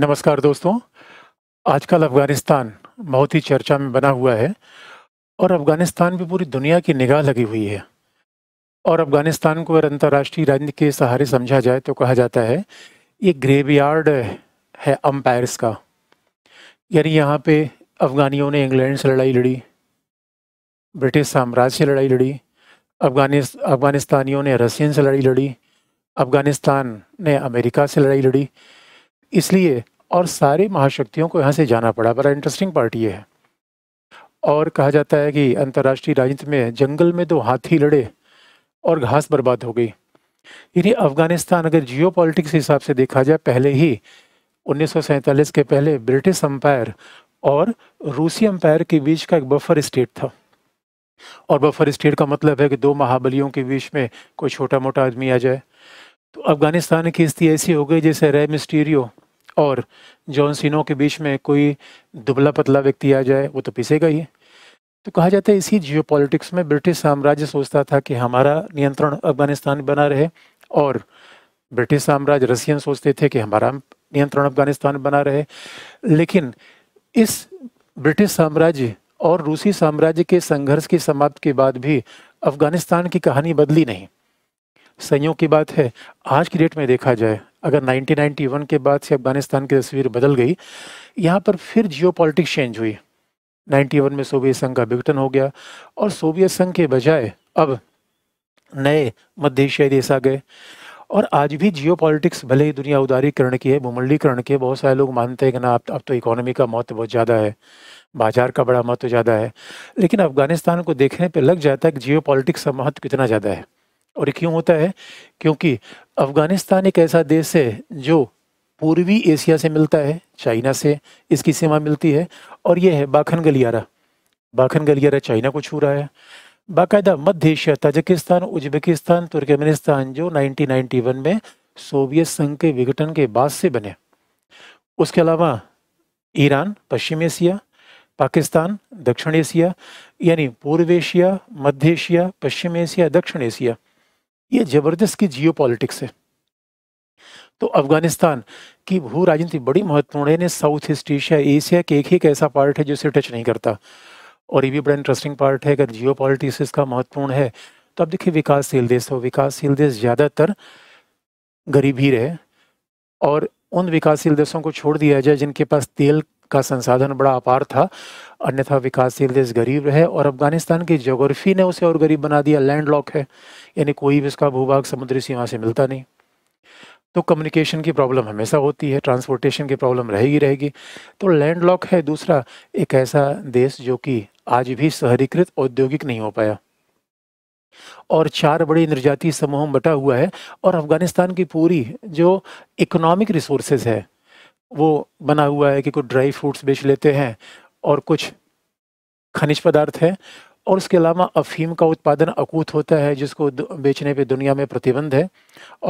नमस्कार दोस्तों आजकल अफ़गानिस्तान बहुत ही चर्चा में बना हुआ है और अफ़गानिस्तान पे पूरी दुनिया की निगाह लगी हुई है और अफ़गानिस्तान को अगर अंतर्राष्ट्रीय राजनीति के सहारे समझा जाए तो कहा जाता है ये ग्रेवयार्ड है अम्पायर्स का यानी यहाँ पे अफ़गानियों ने इंग्लैंड से लड़ाई लड़ी ब्रिटिश साम्राज्य से लड़ाई लड़ी अफगानिस् अफ़गानिस्तानियों ने रसियन से लड़ाई लड़ी अफ़गानिस्तान ने अमेरिका से लड़ाई लड़ी इसलिए और सारे महाशक्तियों को यहाँ से जाना पड़ा बड़ा इंटरेस्टिंग पार्ट ये है और कहा जाता है कि अंतर्राष्ट्रीय राजनीति में जंगल में दो हाथी लड़े और घास बर्बाद हो गई यानी अफगानिस्तान अगर जियो के हिसाब से देखा जाए पहले ही उन्नीस के पहले ब्रिटिश अम्पायर और रूसी अम्पायर के बीच का एक बफर स्टेट था और बफर स्टेट का मतलब है कि दो महाबलियों के बीच में कोई छोटा मोटा आदमी आ जाए तो अफगानिस्तान की स्थिति ऐसी हो गई जैसे रे मिस्टीरियो और जॉन सिनो के बीच में कोई दुबला पतला व्यक्ति आ जाए वो तो पिसेगा ही तो कहा जाता है इसी जियो में ब्रिटिश साम्राज्य सोचता था कि हमारा नियंत्रण अफगानिस्तान बना रहे और ब्रिटिश साम्राज्य रसियन सोचते थे कि हमारा नियंत्रण अफगानिस्तान बना रहे लेकिन इस ब्रिटिश साम्राज्य और रूसी साम्राज्य के संघर्ष की समाप्त के बाद भी अफगानिस्तान की कहानी बदली नहीं संयोग की बात है आज की डेट में देखा जाए अगर 1991 के बाद से अफगानिस्तान की तस्वीर बदल गई यहाँ पर फिर जियो चेंज हुई 91 में सोवियत संघ का विघटन हो गया और सोवियत संघ के बजाय अब नए मध्य एशियाई देश आ गए और आज भी जियो पॉलिटिक्स भले ही दुनिया उदारीकरण की है भूमंडलीकरण की है बहुत सारे लोग मानते हैं कि ना अब अब तो इकोनॉमी का महत्व बहुत ज़्यादा है बाजार का बड़ा महत्व ज़्यादा है लेकिन अफगानिस्तान को देखने पर लग जाता है कि जियो पॉलिटिक्स का महत्व कितना ज़्यादा है और ये क्यों होता है क्योंकि अफगानिस्तान एक ऐसा देश है जो पूर्वी एशिया से मिलता है चाइना से इसकी सीमा मिलती है और यह है बाखन गलियारा बाखन गलियारा चाइना को छू रहा है बाकायदा मध्य एशिया ताजिकिस्तान उज्बेकिस्तान तुर्कमेनिस्तान जो 1991 में सोवियत संघ के विघटन के बाद से बने उसके अलावा ईरान पश्चिम एशिया पाकिस्तान दक्षिण एशिया यानी पूर्व एशिया मध्य एशिया पश्चिम एशिया दक्षिण एशिया ये ज़बरदस्त की जियो पॉलिटिक्स है तो अफगानिस्तान की भू राजनीति बड़ी महत्वपूर्ण है साउथ ईस्ट एशिया एशिया के एक ही एक ऐसा पार्ट है जो इसे टच नहीं करता और ये भी बड़ा इंटरेस्टिंग पार्ट है अगर जियो पॉलिटिक्स इसका महत्वपूर्ण है तो अब देखिए विकासशील देश हो तो विकासशील देश ज़्यादातर गरीब ही रहे और उन विकासशील देशों को छोड़ दिया जाए जिनके पास तेल का संसाधन बड़ा अपार था अन्यथा विकासशील देश गरीब रहे और अफगानिस्तान की जोग्राफी ने उसे और गरीब बना दिया लैंड लॉक है यानी कोई भी उसका भूभाग समुद्री सीमा से मिलता नहीं तो कम्युनिकेशन की प्रॉब्लम हमेशा होती है ट्रांसपोर्टेशन की प्रॉब्लम रहेगी रहेगी तो लैंड लॉक है दूसरा एक ऐसा देश जो कि आज भी शहरीकृत औद्योगिक नहीं हो पाया और चार बड़े निर्जातीय समूहों में बटा हुआ है और अफगानिस्तान की पूरी जो इकोनॉमिक रिसोर्सेज है वो बना हुआ है कि कुछ ड्राई फ्रूट्स बेच लेते हैं और कुछ खनिज पदार्थ है और उसके अलावा अफीम का उत्पादन अकूत होता है जिसको बेचने पे दुनिया में प्रतिबंध है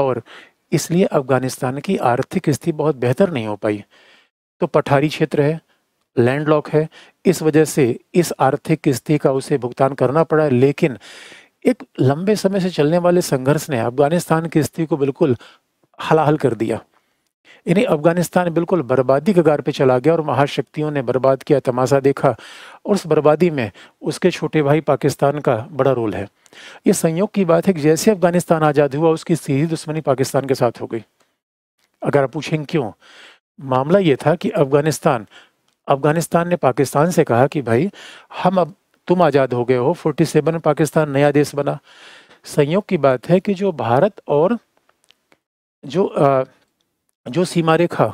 और इसलिए अफ़गानिस्तान की आर्थिक स्थिति बहुत बेहतर नहीं हो पाई तो पठारी क्षेत्र है लैंड लॉक है इस वजह से इस आर्थिक स्थिति का उसे भुगतान करना पड़ा लेकिन एक लंबे समय से चलने वाले संघर्ष ने अफगानिस्तान की स्थिति को बिल्कुल हलाहल कर दिया यानी अफगानिस्तान बिल्कुल बर्बादी कगार पे चला गया और महाशक्तियों ने बर्बाद किया तमाशा देखा और उस बर्बादी में उसके छोटे भाई पाकिस्तान का बड़ा रोल है ये संयोग की बात है कि जैसे अफगानिस्तान आज़ाद हुआ उसकी सीधी दुश्मनी पाकिस्तान के साथ हो गई अगर आप पूछेंगे क्यों मामला ये था कि अफगानिस्तान अफगानिस्तान ने पाकिस्तान से कहा कि भाई हम अब तुम आज़ाद हो गए हो फोर्टी सेवन पाकिस्तान नया देश बना संयोग की बात है कि जो भारत और जो आ, जो सीमा रेखा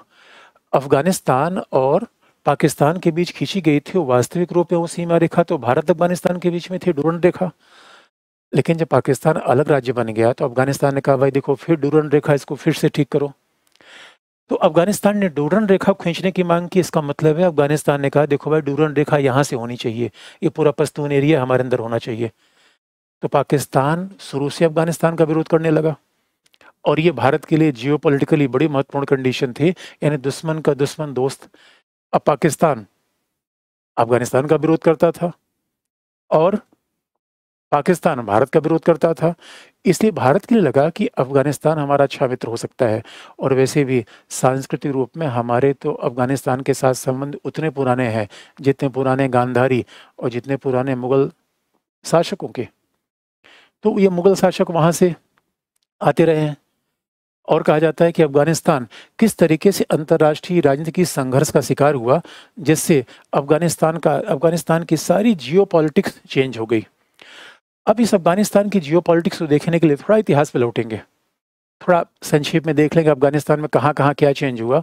अफगानिस्तान और पाकिस्तान के बीच खींची गई थी वास्तविक रूप में वो सीमा रेखा तो भारत अफगानिस्तान के बीच में थी डूरन रेखा लेकिन जब पाकिस्तान अलग राज्य बन गया तो अफगानिस्तान ने कहा भाई देखो फिर डूरन रेखा इसको फिर से ठीक करो तो अफगानिस्तान ने डूरन रेखा खींचने की मांग की इसका मतलब है अफगानिस्तान ने कहा देखो भाई डूरन रेखा यहाँ से होनी चाहिए ये पूरा पस्तून एरिया हमारे अंदर होना चाहिए तो पाकिस्तान शुरू से अफगानिस्तान का विरोध करने लगा और ये भारत के लिए जियो बड़ी महत्वपूर्ण कंडीशन थी यानी दुश्मन का दुश्मन दोस्त अब पाकिस्तान अफगानिस्तान का विरोध करता था और पाकिस्तान भारत का विरोध करता था इसलिए भारत के लिए लगा कि अफगानिस्तान हमारा अच्छा मित्र हो सकता है और वैसे भी सांस्कृतिक रूप में हमारे तो अफगानिस्तान के साथ संबंध उतने पुराने हैं जितने पुराने गांधारी और जितने पुराने मुग़ल शासकों के तो ये मुग़ल शासक वहाँ से आते रहे हैं और कहा जाता है कि अफगानिस्तान किस तरीके से अंतर्राष्ट्रीय राजनीतिक संघर्ष का शिकार हुआ जिससे अफगानिस्तान का अफगानिस्तान की सारी जियो चेंज हो गई अब इस अफगानिस्तान की जियो को देखने के लिए थोड़ा इतिहास पर लौटेंगे थोड़ा संक्षेप में देख लेंगे अफगानिस्तान में कहाँ कहाँ क्या चेंज हुआ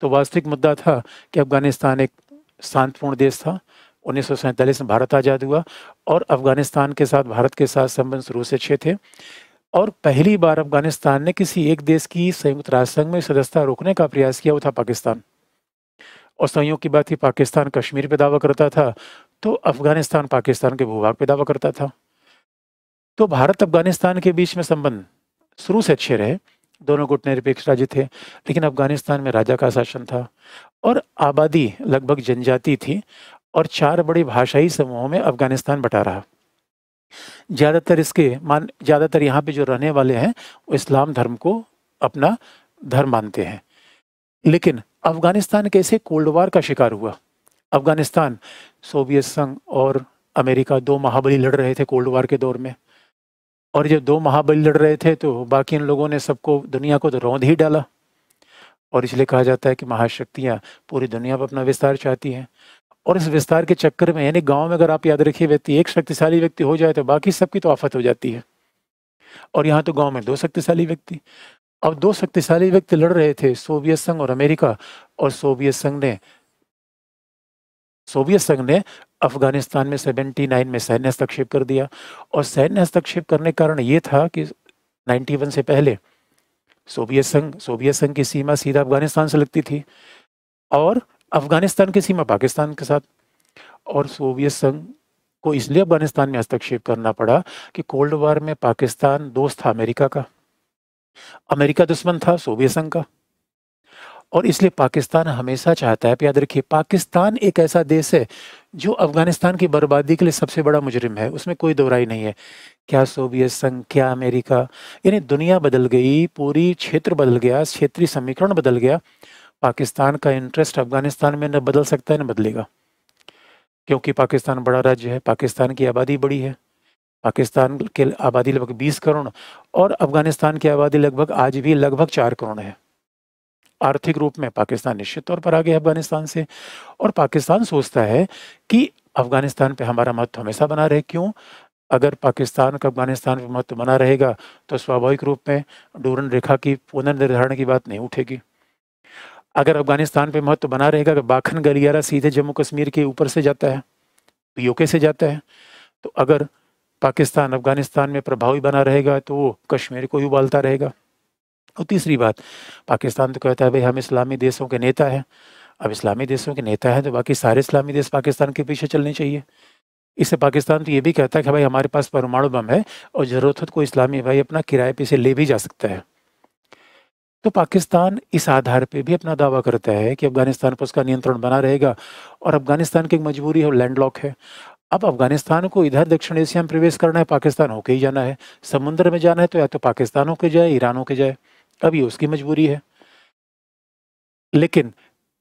तो वास्तविक मुद्दा था कि अफगानिस्तान एक शांतपूर्ण देश था उन्नीस में भारत आज़ाद हुआ और अफगानिस्तान के साथ भारत के साथ संबंध शुरू से अच्छे थे और पहली बार अफगानिस्तान ने किसी एक देश की संयुक्त राष्ट्र संघ में सदस्यता रोकने का प्रयास किया वो था पाकिस्तान और संयोग की बात थी पाकिस्तान कश्मीर पर दावा करता था तो अफगानिस्तान पाकिस्तान के भूभाग पर दावा करता था तो भारत अफगानिस्तान के बीच में संबंध शुरू से अच्छे रहे दोनों गुट निरपेक्ष राज्य थे लेकिन अफगानिस्तान में राजा का शासन था और आबादी लगभग जनजाति थी और चार बड़े भाषाई समूहों में अफगानिस्तान बटा रहा ज़्यादातर इसके मान ज़्यादातर यहाँ पे जो रहने वाले हैं वो इस्लाम धर्म को अपना धर्म मानते हैं लेकिन अफ़गानिस्तान कैसे कोल्ड वार का शिकार हुआ अफ़गानिस्तान सोवियत संघ और अमेरिका दो महाबली लड़ रहे थे कोल्ड वार के दौर में और जब दो महाबली लड़ रहे थे तो बाकी इन लोगों ने सबको दुनिया को तो रौंद ही डाला और इसलिए कहा जाता है कि महाशक्तियाँ पूरी दुनिया पर अपना विस्तार चाहती हैं और इस विस्तार के चक्कर में यानी गांव में अगर आप याद रखिए व्यक्ति एक शक्तिशाली व्यक्ति हो जाए तो बाकी सबकी तो आफत हो जाती है और यहाँ तो गांव में दो शक्तिशाली व्यक्ति अब दो शक्तिशाली व्यक्ति लड़ रहे थे सोवियत संघ और अमेरिका और सोवियत संघ ने सोवियत संघ ने अफगानिस्तान में सेवेंटी नाइन में सैन्य हस्तक्षेप कर दिया और सैन्य हस्तक्षेप करने कारण ये था कि वन से पहले सोवियत संघ सोवियत संघ की सीमा सीधा अफगानिस्तान से लगती थी और अफगानिस्तान की सीमा पाकिस्तान के साथ और सोवियत संघ को इसलिए अफगानिस्तान में हस्तक्षेप करना पड़ा कि कोल्ड वॉर में पाकिस्तान दोस्त था अमेरिका का अमेरिका दुश्मन था सोवियत संघ का और इसलिए पाकिस्तान हमेशा चाहता है याद रखिए पाकिस्तान एक ऐसा देश है जो अफगानिस्तान की बर्बादी के लिए सबसे बड़ा मुजरिम है उसमें कोई दोहराई नहीं है क्या सोवियत संघ क्या अमेरिका यानी दुनिया बदल गई पूरी क्षेत्र बदल गया क्षेत्रीय समीकरण बदल गया पाकिस्तान का इंटरेस्ट अफगानिस्तान में न बदल सकता है न बदलेगा क्योंकि पाकिस्तान बड़ा राज्य है पाकिस्तान की आबादी बड़ी है पाकिस्तान के आबादी लगभग 20 करोड़ और अफगानिस्तान की आबादी लगभग आज भी लगभग चार करोड़ है आर्थिक रूप में पाकिस्तान निश्चित तौर पर आगे अफगानिस्तान से और पाकिस्तान सोचता है कि अफगानिस्तान पर हमारा महत्व हमेशा बना रहे क्यों अगर पाकिस्तान का अफगानिस्तान पर महत्व बना रहेगा तो स्वाभाविक रूप में डूरन रेखा की पुनर्निर्धारण की बात नहीं उठेगी अगर अफगानिस्तान पे महत्व तो बना रहेगा अगर बाखन गलियारा सीधे जम्मू कश्मीर के ऊपर से जाता है तो यूके से जाता है तो अगर पाकिस्तान अफगानिस्तान में प्रभावी बना रहेगा तो वो कश्मीर को ही उबालता रहेगा और तीसरी बात पाकिस्तान तो कहता है भाई हम इस्लामी देशों के नेता हैं अब इस्लामी देशों के नेता हैं तो बाकी सारे इस्लामी देश पाकिस्तान के पीछे चलने चाहिए इससे पाकिस्तान तो ये भी कहता है कि भाई हमारे पास परमाणु बम है और ज़रूरत हो तो कोई इस्लामी भाई अपना किराए पे से ले भी जा सकता है तो पाकिस्तान इस आधार पे भी अपना दावा करता है कि अफगानिस्तान पर उसका नियंत्रण बना रहेगा और अफगानिस्तान की मजबूरी है लैंडलॉक है अब अफगानिस्तान को इधर दक्षिण एशिया में प्रवेश करना है पाकिस्तान होके ही जाना है समुद्र में जाना है तो या तो पाकिस्तान होके जाए ईरान होके जाए अब ये उसकी मजबूरी है लेकिन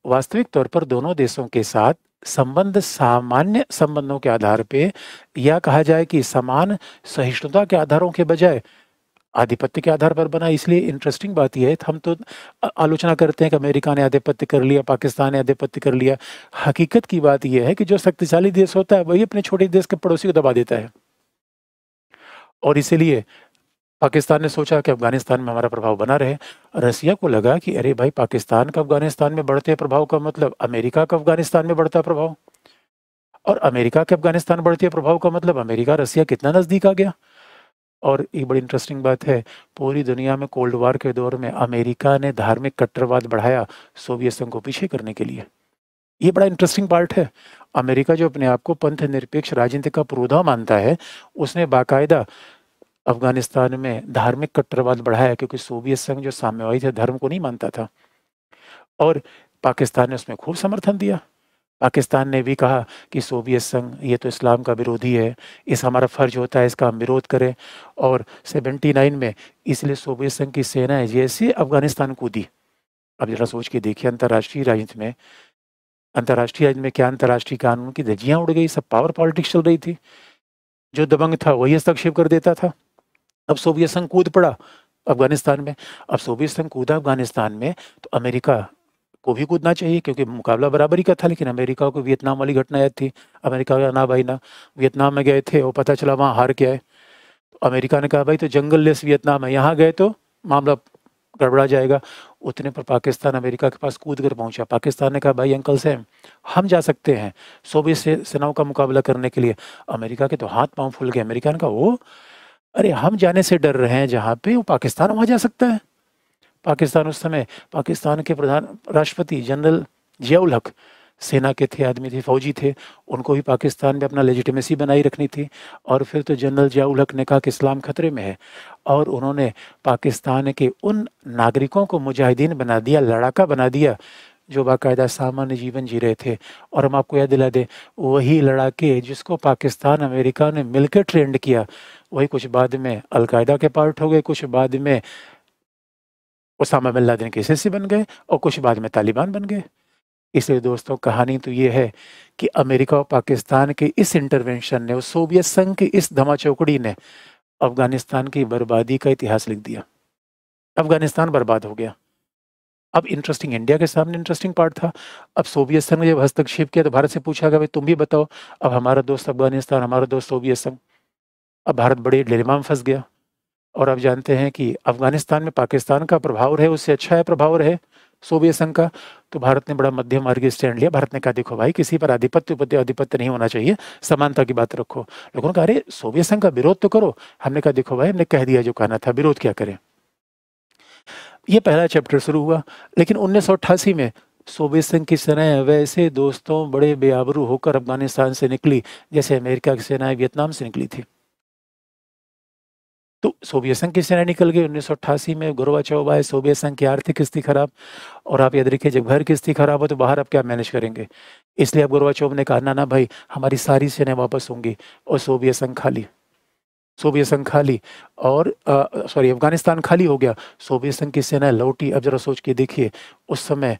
वास्तविक तौर पर दोनों देशों के साथ संबंध सामान्य संबंधों के आधार पे या कहा जाए कि समान सहिष्णुता के आधारों के बजाय आधिपत्य के आधार पर बना इसलिए इंटरेस्टिंग बात यह है हम तो आलोचना करते हैं कि अमेरिका ने आधिपत्य कर लिया पाकिस्तान ने आधिपत्य कर लिया हकीकत की बात यह है कि जो शक्तिशाली देश होता है वही अपने छोटे देश के पड़ोसी को दबा देता है और इसीलिए पाकिस्तान ने सोचा कि अफगानिस्तान में हमारा प्रभाव बना रहे रसिया को लगा कि अरे भाई पाकिस्तान का अफगानिस्तान में बढ़ते प्रभाव का मतलब अमेरिका का अफगानिस्तान में बढ़ता प्रभाव और अमेरिका के अफगानिस्तान बढ़ते प्रभाव का मतलब अमेरिका रसिया कितना नज़दीक आ गया और एक बड़ी इंटरेस्टिंग बात है पूरी दुनिया में कोल्ड वार के दौर में अमेरिका ने धार्मिक कट्टरवाद बढ़ाया सोवियत संघ को पीछे करने के लिए ये बड़ा इंटरेस्टिंग पार्ट है अमेरिका जो अपने आप को पंथ निरपेक्ष राजनीति का पुरोधा मानता है उसने बाकायदा अफगानिस्तान में धार्मिक कट्टरवाद बढ़ाया क्योंकि सोवियत संघ जो साम्यवादी थे धर्म को नहीं मानता था और पाकिस्तान ने उसमें खूब समर्थन दिया पाकिस्तान ने भी कहा कि सोवियत संघ ये तो इस्लाम का विरोधी है इस हमारा फ़र्ज होता है इसका हम विरोध करें और 79 में इसलिए सोवियत संघ की सेना है जैसे अफगानिस्तान कूदी अब जरा सोच के देखिए अंतर्राष्ट्रीय राजनीति में अंतर्राष्ट्रीय राजनीति में क्या अंतर्राष्ट्रीय कानून की धज्जियाँ उड़ गई सब पावर पॉलिटिक्स चल रही थी जो दबंग था वही हस्तक्षेप कर देता था अब सोवियत संघ कूद पड़ा अफगानिस्तान में अब सोवियत संघ कूदा अफगानिस्तान में तो अमेरिका को भी कूदना चाहिए क्योंकि मुकाबला बराबरी का था लेकिन अमेरिका को वियतनाम वाली घटना याद थी अमेरिका का ना भाई ना वियतनाम में गए थे और पता चला वहाँ हार के आए तो अमेरिका ने कहा भाई तो जंगल लेस वियतनाम है यहाँ गए तो मामला गड़बड़ा जाएगा उतने पर पाकिस्तान अमेरिका के पास कूद कर पहुँचा पाकिस्तान ने कहा भाई अंकल सैम हम जा सकते हैं सोबे से सेनाओं का मुकाबला करने के लिए अमेरिका के तो हाथ पाँव फूल गए अमेरिका ने कहा वो अरे हम जाने से डर रहे हैं जहाँ पे वो पाकिस्तान वहाँ जा सकता है पाकिस्तान उस समय पाकिस्तान के प्रधान राष्ट्रपति जनरल जियाउल हक सेना के थे आदमी थे फौजी थे उनको भी पाकिस्तान में अपना लेजिटमेसी बनाई रखनी थी और फिर तो जनरल जियाउल हक ने कहा कि इस्लाम खतरे में है और उन्होंने पाकिस्तान के उन नागरिकों को मुजाहिदीन बना दिया लड़ाका बना दिया जो बाकायदा सामान्य जीवन जी रहे थे और हम आपको याद दिला दें वही लड़ाके जिसको पाकिस्तान अमेरिका ने मिलकर ट्रेंड किया वही कुछ बाद में अलकायदा के पार्ट हो गए कुछ बाद में उसामा बिन लादेन के सी बन गए और कुछ बाद में तालिबान बन गए इसलिए दोस्तों कहानी तो ये है कि अमेरिका और पाकिस्तान के इस इंटरवेंशन ने और सोवियत संघ की इस धमा चौकड़ी ने अफगानिस्तान की बर्बादी का इतिहास लिख दिया अफगानिस्तान बर्बाद हो गया अब इंटरेस्टिंग इंडिया के सामने इंटरेस्टिंग पार्ट था अब सोवियत संघ ने जब हस्तक्षेप किया तो भारत से पूछा गया भाई तुम भी बताओ अब हमारा दोस्त अफगानिस्तान हमारा दोस्त सोवियत संघ अब भारत बड़े डिलेमा में फंस गया और आप जानते हैं कि अफगानिस्तान में पाकिस्तान का प्रभाव रहे उससे अच्छा है प्रभाव रहे सोवियत संघ का तो भारत ने बड़ा मध्यम मार्गी स्टैंड लिया भारत ने कहा देखो भाई किसी पर आधिपत्य उपत्य आधिपत्य नहीं होना चाहिए समानता की बात रखो लोगों ने कहा अरे सोवियत संघ का विरोध तो करो हमने कहा देखो भाई हमने कह दिया जो कहना था विरोध क्या करें यह पहला चैप्टर शुरू हुआ लेकिन उन्नीस में सोवियत संघ की सेनाएं वैसे दोस्तों बड़े बेआबरू होकर अफगानिस्तान से निकली जैसे अमेरिका की सेनाएं वियतनाम से निकली थी तो सोवियत संघ की सेना निकल गई उन्नीस में चौबा आए सोवियत संघ की आर्थिक स्थिति खराब और आप याद रखिए जब घर की स्थिति खराब हो तो बाहर आप क्या मैनेज करेंगे इसलिए अब आप चौब ने कहा ना ना भाई हमारी सारी सेना वापस होंगी और सोवियत संघ खाली सोवियत संघ खाली और सॉरी अफगानिस्तान खाली हो गया सोवियत संघ की सेना लौटी अब जरा सोच के देखिए उस समय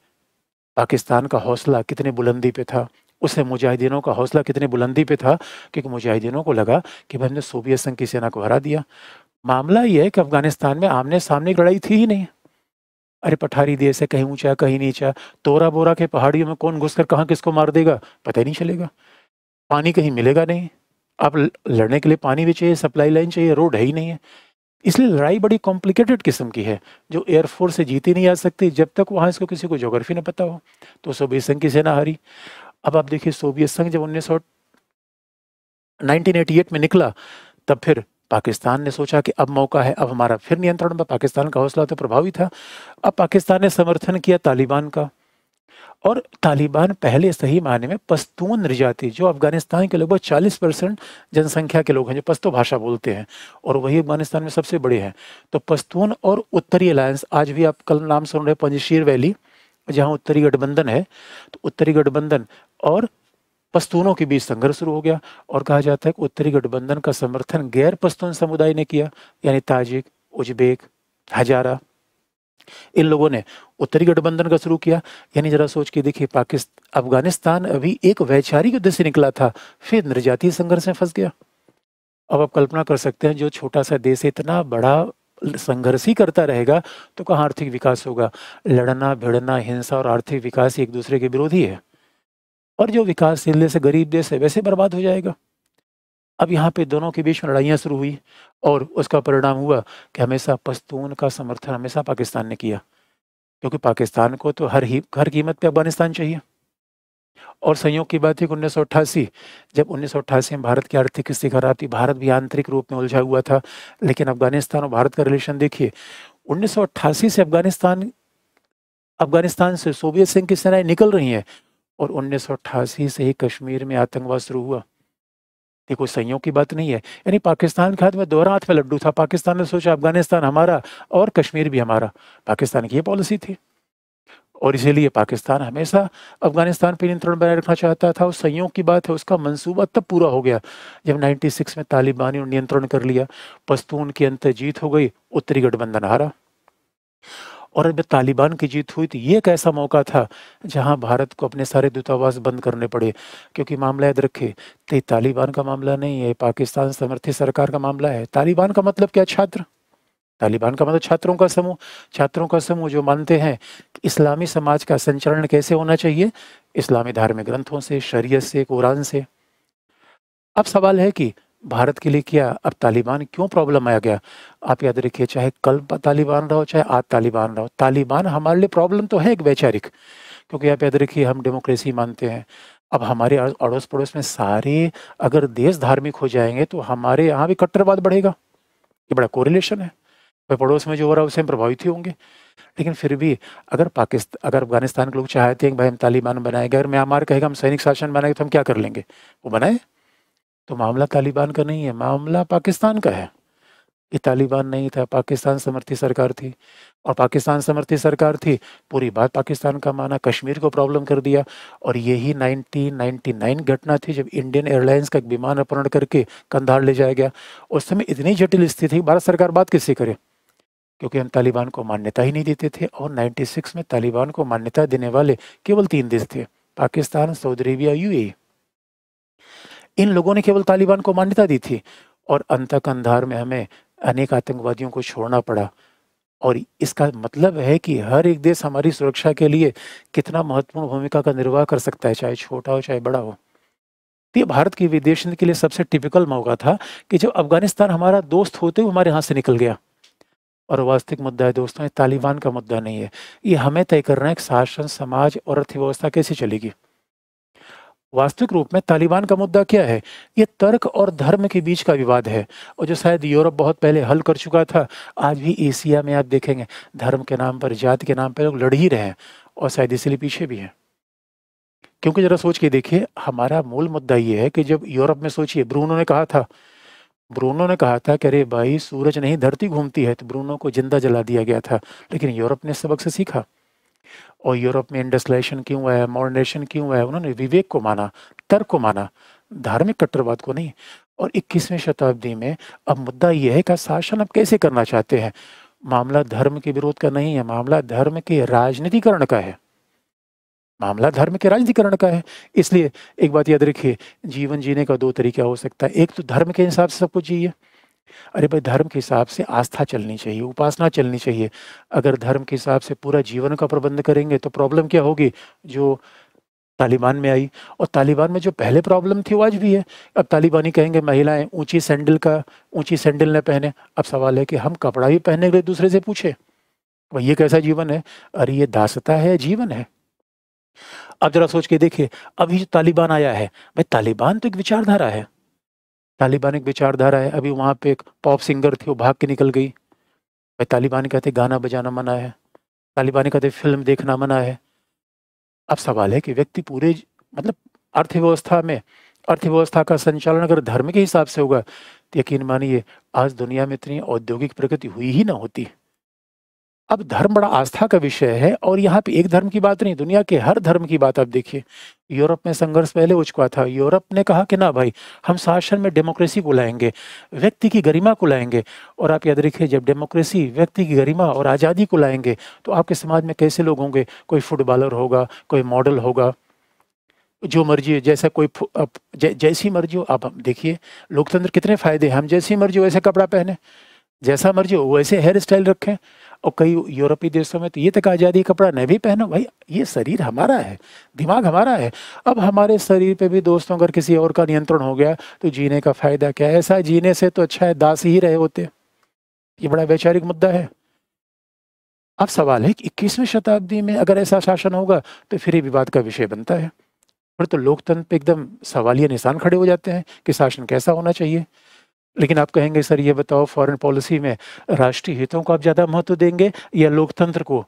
पाकिस्तान का हौसला कितने बुलंदी पे था उसे मुजाहिदीनों का हौसला कितने बुलंदी पे था क्योंकि मुजाहिदीनों को लगा कि भाई हमने सोवियत संघ की सेना को हरा दिया मामला यह है कि अफगानिस्तान में आमने सामने लड़ाई थी ही नहीं अरे पठारी देश है कहीं ऊंचा कहीं नीचा तोरा बोरा के पहाड़ियों में कौन घुसकर कर कहाँ किसको मार देगा पता ही नहीं चलेगा पानी कहीं मिलेगा नहीं आप लड़ने के लिए पानी भी चाहिए सप्लाई लाइन चाहिए रोड है ही नहीं है इसलिए लड़ाई बड़ी कॉम्प्लिकेटेड किस्म की है जो एयरफोर्स से जीती नहीं आ सकती जब तक वहाँ इसको किसी को जोग्राफी ना पता हो तो सोवियत संघ की सेना हारी अब आप देखिए सोवियत संघ जब उन्नीस सौ में निकला तब फिर पाकिस्तान ने सोचा कि अब मौका है अब हमारा फिर नियंत्रण में पाकिस्तान का हौसला तो प्रभावी था अब पाकिस्तान ने समर्थन किया तालिबान का और तालिबान पहले सही मायने में पस्तून निजाति जो अफगानिस्तान के लगभग 40 परसेंट जनसंख्या के लोग हैं जो पस्तो भाषा बोलते हैं और वही अफगानिस्तान में सबसे बड़े हैं तो पस्तून और उत्तरी अलायंस आज भी आप कल नाम सुन रहे पंजशीर वैली जहाँ उत्तरी गठबंधन है तो उत्तरी गठबंधन और पस्तूनों के बीच संघर्ष शुरू हो गया और कहा जाता है कि उत्तरी गठबंधन का समर्थन गैर पस्तून समुदाय ने किया यानी ताजिक उज्बेक हजारा इन लोगों ने उत्तरी गठबंधन का शुरू किया यानी जरा सोच के देखिए पाकिस्तान अफगानिस्तान अभी एक वैचारिक युद्ध से निकला था फिर निर्जातीय संघर्ष में फंस गया अब आप कल्पना कर सकते हैं जो छोटा सा देश है इतना बड़ा संघर्ष ही करता रहेगा तो कहाँ आर्थिक विकास होगा लड़ना भिड़ना हिंसा और आर्थिक विकास एक दूसरे के विरोधी है और जो विकासशील देश है गरीब देश है वैसे बर्बाद हो जाएगा अब यहाँ पे दोनों के बीच में लड़ाइयाँ शुरू हुई और उसका परिणाम हुआ कि हमेशा पश्तून का समर्थन हमेशा पाकिस्तान ने किया क्योंकि पाकिस्तान को तो हर ही हर कीमत पे अफगानिस्तान चाहिए और संयोग की बात है कि उन्नीस जब उन्नीस में भारत की आर्थिक स्थिति खराब थी भारत भी आंतरिक रूप में उलझा हुआ था लेकिन अफगानिस्तान और भारत का रिलेशन देखिए उन्नीस से अफगानिस्तान अफगानिस्तान से सोवियत संघ की सेनाएं निकल रही हैं और उन्नीस से ही कश्मीर में आतंकवाद शुरू हुआ ये कोई संयोग की बात नहीं है यानी पाकिस्तान के हाथ में दोहरा हाथ में लड्डू था पाकिस्तान ने सोचा अफगानिस्तान हमारा और कश्मीर भी हमारा पाकिस्तान की ये पॉलिसी थी और इसीलिए पाकिस्तान हमेशा अफगानिस्तान पर नियंत्रण बनाए रखना चाहता था और संयोग की बात है उसका मंसूबा तब पूरा हो गया जब 96 में तालिबानी ने नियंत्रण कर लिया पस्तून की अंत जीत हो गई उत्तरी गठबंधन हारा और जब तालिबान की जीत हुई तो ये एक ऐसा मौका था जहां भारत को अपने सारे दूतावास बंद करने पड़े क्योंकि मामला याद रखे तो तालिबान का मामला नहीं है पाकिस्तान समर्थित सरकार का मामला है तालिबान का मतलब क्या छात्र तालिबान का मतलब छात्रों का समूह छात्रों का समूह जो मानते हैं कि इस्लामी समाज का संचरण कैसे होना चाहिए इस्लामी धार्मिक ग्रंथों से शरीय से कुरान से अब सवाल है कि भारत के लिए किया अब तालिबान क्यों प्रॉब्लम आया गया आप याद रखिए चाहे कल तालिबान रहो चाहे आज तालिबान रहो तालिबान हमारे लिए प्रॉब्लम तो है एक वैचारिक क्योंकि आप याद रखिए हम डेमोक्रेसी मानते हैं अब हमारे अड़ोस पड़ोस में सारे अगर देश धार्मिक हो जाएंगे तो हमारे यहाँ भी कट्टरवाद बढ़ेगा ये बड़ा कोरिलेशन है तो पड़ोस में जो हो रहा है उससे प्रभावित ही होंगे लेकिन फिर भी अगर पाकिस्तान अगर अफगानिस्तान के लोग चाहते हैं भाई हम तालिबान बनाएंगे अगर म्यांमार कहेगा हम सैनिक शासन बनाएंगे तो हम क्या कर लेंगे वो बनाए तो मामला तालिबान का नहीं है मामला पाकिस्तान का है कि तालिबान नहीं था पाकिस्तान समर्थी सरकार थी और पाकिस्तान समर्थी सरकार थी पूरी बात पाकिस्तान का माना कश्मीर को प्रॉब्लम कर दिया और यही 1999 घटना थी जब इंडियन एयरलाइंस का एक विमान अपहरण करके कंधार ले जाया गया उस समय इतनी जटिल स्थिति थी भारत सरकार बात किससे करे क्योंकि हम तालिबान को मान्यता ही नहीं देते थे और नाइन्टी में तालिबान को मान्यता देने वाले केवल तीन देश थे पाकिस्तान सऊदी अरेबिया यू इन लोगों ने केवल तालिबान को मान्यता दी थी और अंतक अंधार में हमें अनेक आतंकवादियों को छोड़ना पड़ा और इसका मतलब है कि हर एक देश हमारी सुरक्षा के लिए कितना महत्वपूर्ण भूमिका का निर्वाह कर सकता है चाहे छोटा हो चाहे बड़ा हो तो ये भारत की विदेश के लिए सबसे टिपिकल मौका था कि जब अफगानिस्तान हमारा दोस्त होते हुए हमारे यहाँ से निकल गया और वास्तविक मुद्दा है दोस्तों ये तालिबान का मुद्दा नहीं है ये हमें तय करना है कि शासन समाज और अर्थव्यवस्था कैसे चलेगी वास्तविक रूप में तालिबान का मुद्दा क्या है ये तर्क और धर्म के बीच का विवाद है और जो शायद यूरोप बहुत पहले हल कर चुका था आज भी एशिया में आप देखेंगे धर्म के नाम पर जात के नाम पर लोग लड़ ही रहे हैं और शायद इसलिए पीछे भी हैं क्योंकि ज़रा सोच के देखिए हमारा मूल मुद्दा ये है कि जब यूरोप में सोचिए ब्रूनो ने कहा था ब्रूनो ने कहा था कि अरे भाई सूरज नहीं धरती घूमती है तो ब्रूनो को जिंदा जला दिया गया था लेकिन यूरोप ने सबक से सीखा और यूरोप में इंडस्ट्रियलाइजेशन क्यों हुआ है मॉडर्नाइजेशन क्यों हुआ है उन्होंने विवेक को माना तर्क को माना धार्मिक कट्टरवाद को नहीं और 21वीं शताब्दी में अब मुद्दा यह है कि शासन अब कैसे करना चाहते हैं मामला धर्म के विरोध का नहीं है मामला धर्म के राजनीतिकरण का है मामला धर्म के राजनीतिकरण का है इसलिए एक बात याद रखिए जीवन जीने का दो तरीका हो सकता है एक तो धर्म के हिसाब से सब कुछ जीए अरे भाई धर्म के हिसाब से आस्था चलनी चाहिए उपासना चलनी चाहिए अगर धर्म के हिसाब से पूरा जीवन का प्रबंध करेंगे तो प्रॉब्लम क्या होगी जो तालिबान में आई और तालिबान में जो पहले प्रॉब्लम थी वो आज भी है अब तालिबानी कहेंगे महिलाएं ऊंची सैंडल का ऊंची सैंडल न पहने अब सवाल है कि हम कपड़ा भी पहनने के लिए दूसरे से पूछे भाई ये कैसा जीवन है अरे ये दासता है जीवन है अब जरा सोच के देखिए अभी जो तालिबान आया है भाई तालिबान तो एक विचारधारा है तालिबानिक विचारधारा है अभी वहाँ पे एक पॉप सिंगर थी वो भाग के निकल गई भाई तालिबान कहते गाना बजाना मना है तालिबान कहते फिल्म देखना मना है अब सवाल है कि व्यक्ति पूरे मतलब अर्थव्यवस्था में अर्थव्यवस्था का संचालन अगर धर्म के हिसाब से होगा तो यकीन मानिए आज दुनिया में इतनी औद्योगिक प्रगति हुई ही ना होती अब धर्म बड़ा आस्था का विषय है और यहाँ पे एक धर्म की बात नहीं दुनिया के हर धर्म की बात आप देखिए यूरोप में संघर्ष पहले हो चुका था यूरोप ने कहा कि ना भाई हम शासन में डेमोक्रेसी को लाएंगे व्यक्ति की गरिमा को लाएंगे और आप याद रखिए जब डेमोक्रेसी व्यक्ति की गरिमा और आज़ादी को लाएंगे तो आपके समाज में कैसे लोग होंगे कोई फुटबॉलर होगा कोई मॉडल होगा जो मर्जी जैसा कोई जै, जैसी मर्जी हो आप देखिए लोकतंत्र कितने फ़ायदे हैं हम जैसी मर्जी हो वैसे कपड़ा पहने जैसा मर्जी हो वैसे हेयर स्टाइल रखें और कई यूरोपीय देशों में तो ये तक आज़ादी कपड़ा नहीं भी पहनो भाई ये शरीर हमारा है दिमाग हमारा है अब हमारे शरीर पे भी दोस्तों अगर किसी और का नियंत्रण हो गया तो जीने का फ़ायदा क्या है ऐसा जीने से तो अच्छा है दास ही रहे होते ये बड़ा वैचारिक मुद्दा है अब सवाल है कि इक्कीसवीं शताब्दी में अगर ऐसा शासन होगा तो फिर ये विवाद का विषय बनता है फिर तो लोकतंत्र पर एकदम सवालिया निशान खड़े हो जाते हैं कि शासन कैसा होना चाहिए लेकिन आप कहेंगे सर ये बताओ फॉरेन पॉलिसी में राष्ट्रीय हितों को आप ज़्यादा महत्व देंगे या लोकतंत्र को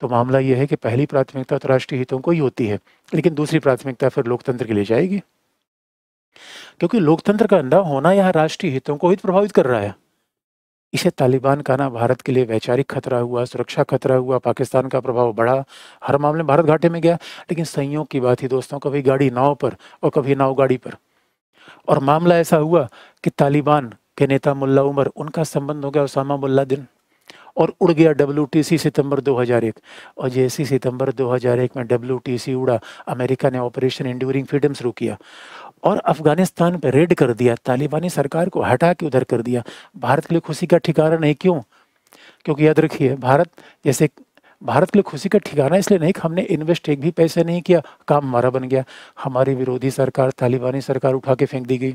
तो मामला यह है कि पहली प्राथमिकता तो राष्ट्रीय हितों को ही होती है लेकिन दूसरी प्राथमिकता फिर लोकतंत्र के लिए जाएगी क्योंकि लोकतंत्र का अंधा होना यहाँ राष्ट्रीय हितों को ही प्रभावित कर रहा है इसे तालिबान का ना भारत के लिए वैचारिक खतरा हुआ सुरक्षा खतरा हुआ पाकिस्तान का प्रभाव बढ़ा हर मामले में भारत घाटे में गया लेकिन संयोग की बात ही दोस्तों कभी गाड़ी नाव पर और कभी नाव गाड़ी पर और मामला ऐसा हुआ कि तालिबान के नेता मुल्ला उमर उनका संबंध हो गया उसामा मुल्ला दिन और उड़ गया डब्ल्यू टी सी सितम्बर दो हज़ार एक और जैसे सितम्बर दो हज़ार एक में डब्ल्यू टी सी उड़ा अमेरिका ने ऑपरेशन इंडूरिंग फ्रीडम शुरू किया और अफगानिस्तान पर रेड कर दिया तालिबानी सरकार को हटा के उधर कर दिया भारत के लिए खुशी का ठिकाना नहीं क्यों क्योंकि याद रखिए भारत जैसे भारत के लिए खुशी का ठिकाना इसलिए नहीं हमने इन्वेस्ट एक भी पैसे नहीं किया काम हमारा बन गया हमारी विरोधी सरकार तालिबानी सरकार उठा के फेंक दी गई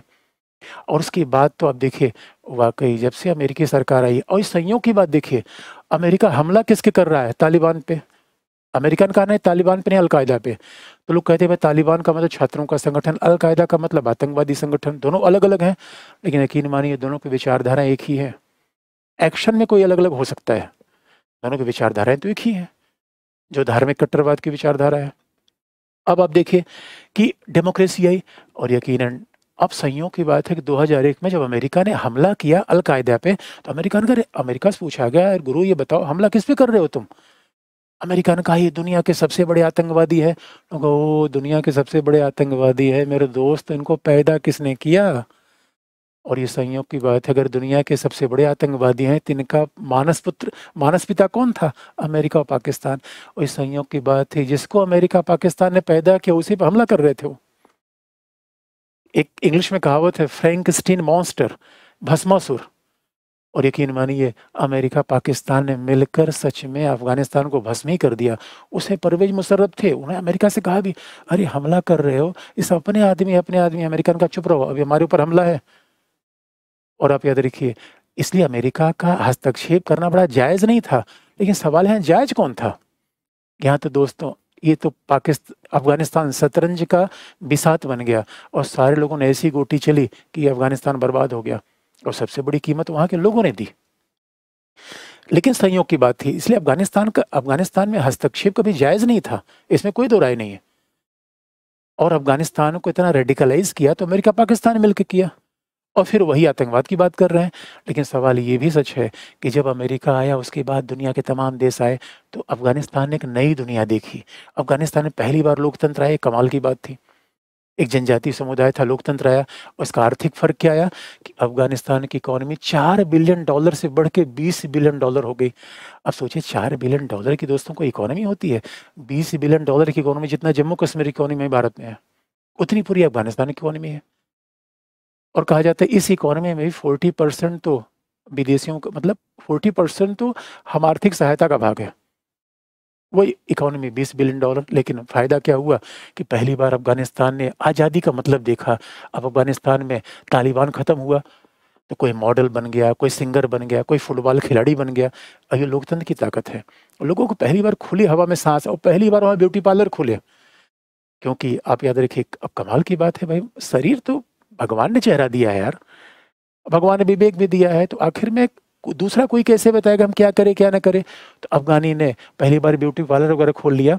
और उसके बाद तो आप देखिए वाकई जब से अमेरिकी सरकार आई और इस संयोग की बात देखिए अमेरिका हमला किसके कर रहा है तालिबान पे अमेरिकन का नहीं तालिबान पे नहीं अलकायदा पे तो लोग कहते हैं भाई तालिबान का मतलब छात्रों का संगठन अलकायदा का मतलब आतंकवादी संगठन दोनों अलग अलग हैं लेकिन यकीन मानिए दोनों की विचारधारा एक ही है एक्शन में कोई अलग अलग हो सकता है दोनों की विचारधाराएं तो एक ही हैं जो धार्मिक कट्टरवाद की विचारधारा है अब आप देखिए कि डेमोक्रेसी आई और यकीनन अब संयोग की बात है कि 2001 में जब अमेरिका ने हमला किया अलकायदा पे तो अमेरिका ने अमेरिका से पूछा गया गुरु ये बताओ हमला किस पे कर रहे हो तुम अमेरिका ने कहा ये दुनिया के सबसे बड़े आतंकवादी है ओ दुनिया के सबसे बड़े आतंकवादी है मेरे दोस्त इनको पैदा किसने किया और ये संयोग की बात है अगर दुनिया के सबसे बड़े आतंकवादी हैं तिनका मानस पुत्र मानस पिता कौन था अमेरिका और पाकिस्तान और इस संयोग की बात है जिसको अमेरिका पाकिस्तान ने पैदा किया उसी पर हमला कर रहे थे वो एक इंग्लिश में कहावत है स्टीन मॉन्स्टर भस्मासुर और यकीन मानिए अमेरिका पाकिस्तान ने मिलकर सच में अफगानिस्तान को भस्म ही कर दिया उसे परवेज मुशर्रफ थे उन्हें अमेरिका से कहा भी अरे हमला कर रहे हो इस अपने आदमी अपने आदमी अमेरिकन का चुप रहो अभी हमारे ऊपर हमला है और आप याद रखिए इसलिए अमेरिका का हस्तक्षेप करना बड़ा जायज़ नहीं था लेकिन सवाल है जायज़ कौन था यहाँ तो दोस्तों ये तो पाकिस्तान अफगानिस्तान शतरंज का बिसात बन गया और सारे लोगों ने ऐसी गोटी चली कि अफगानिस्तान बर्बाद हो गया और सबसे बड़ी कीमत वहाँ के लोगों ने दी लेकिन संयोग की बात थी इसलिए अफगानिस्तान का अफगानिस्तान में हस्तक्षेप कभी जायज़ नहीं था इसमें कोई दो राय नहीं है और अफगानिस्तान को इतना रेडिकलाइज किया तो अमेरिका पाकिस्तान मिलकर किया और फिर वही आतंकवाद की बात कर रहे हैं लेकिन सवाल ये भी सच है कि जब अमेरिका आया उसके बाद दुनिया के तमाम देश आए तो अफगानिस्तान ने एक नई दुनिया देखी अफगानिस्तान में पहली बार लोकतंत्र आया कमाल की बात थी एक जनजातीय समुदाय था लोकतंत्र आया उसका आर्थिक फर्क क्या आया कि अफगानिस्तान की इकोनॉमी चार बिलियन डॉलर से बढ़ के बीस बिलियन डॉलर हो गई अब सोचिए चार बिलियन डॉलर की दोस्तों को इकोनॉमी होती है बीस बिलियन डॉलर की इकोनॉमी जितना जम्मू कश्मीर इकोनॉमी भारत में है उतनी पूरी अफगानिस्तान की इकोनॉमी है और कहा जाता है इस इकोनॉमी में भी फोर्टी परसेंट तो विदेशियों का मतलब फोर्टी परसेंट तो हम आर्थिक सहायता का भाग है वही इकोनॉमी बीस बिलियन डॉलर लेकिन फ़ायदा क्या हुआ कि पहली बार अफगानिस्तान ने आज़ादी का मतलब देखा अब अफगानिस्तान में तालिबान ख़त्म हुआ तो कोई मॉडल बन गया कोई सिंगर बन गया कोई फुटबॉल खिलाड़ी बन गया और ये लोकतंत्र की ताकत है लोगों को पहली बार खुली हवा में सांस और पहली बार वहाँ ब्यूटी पार्लर खुले क्योंकि आप याद रखिए अब कमाल की बात है भाई शरीर तो भगवान ने चेहरा दिया है यार भगवान ने विवेक भी दिया है तो आखिर में दूसरा कोई कैसे बताएगा हम क्या करें क्या ना करें तो अफगानी ने पहली बार ब्यूटी पार्लर वगैरह खोल लिया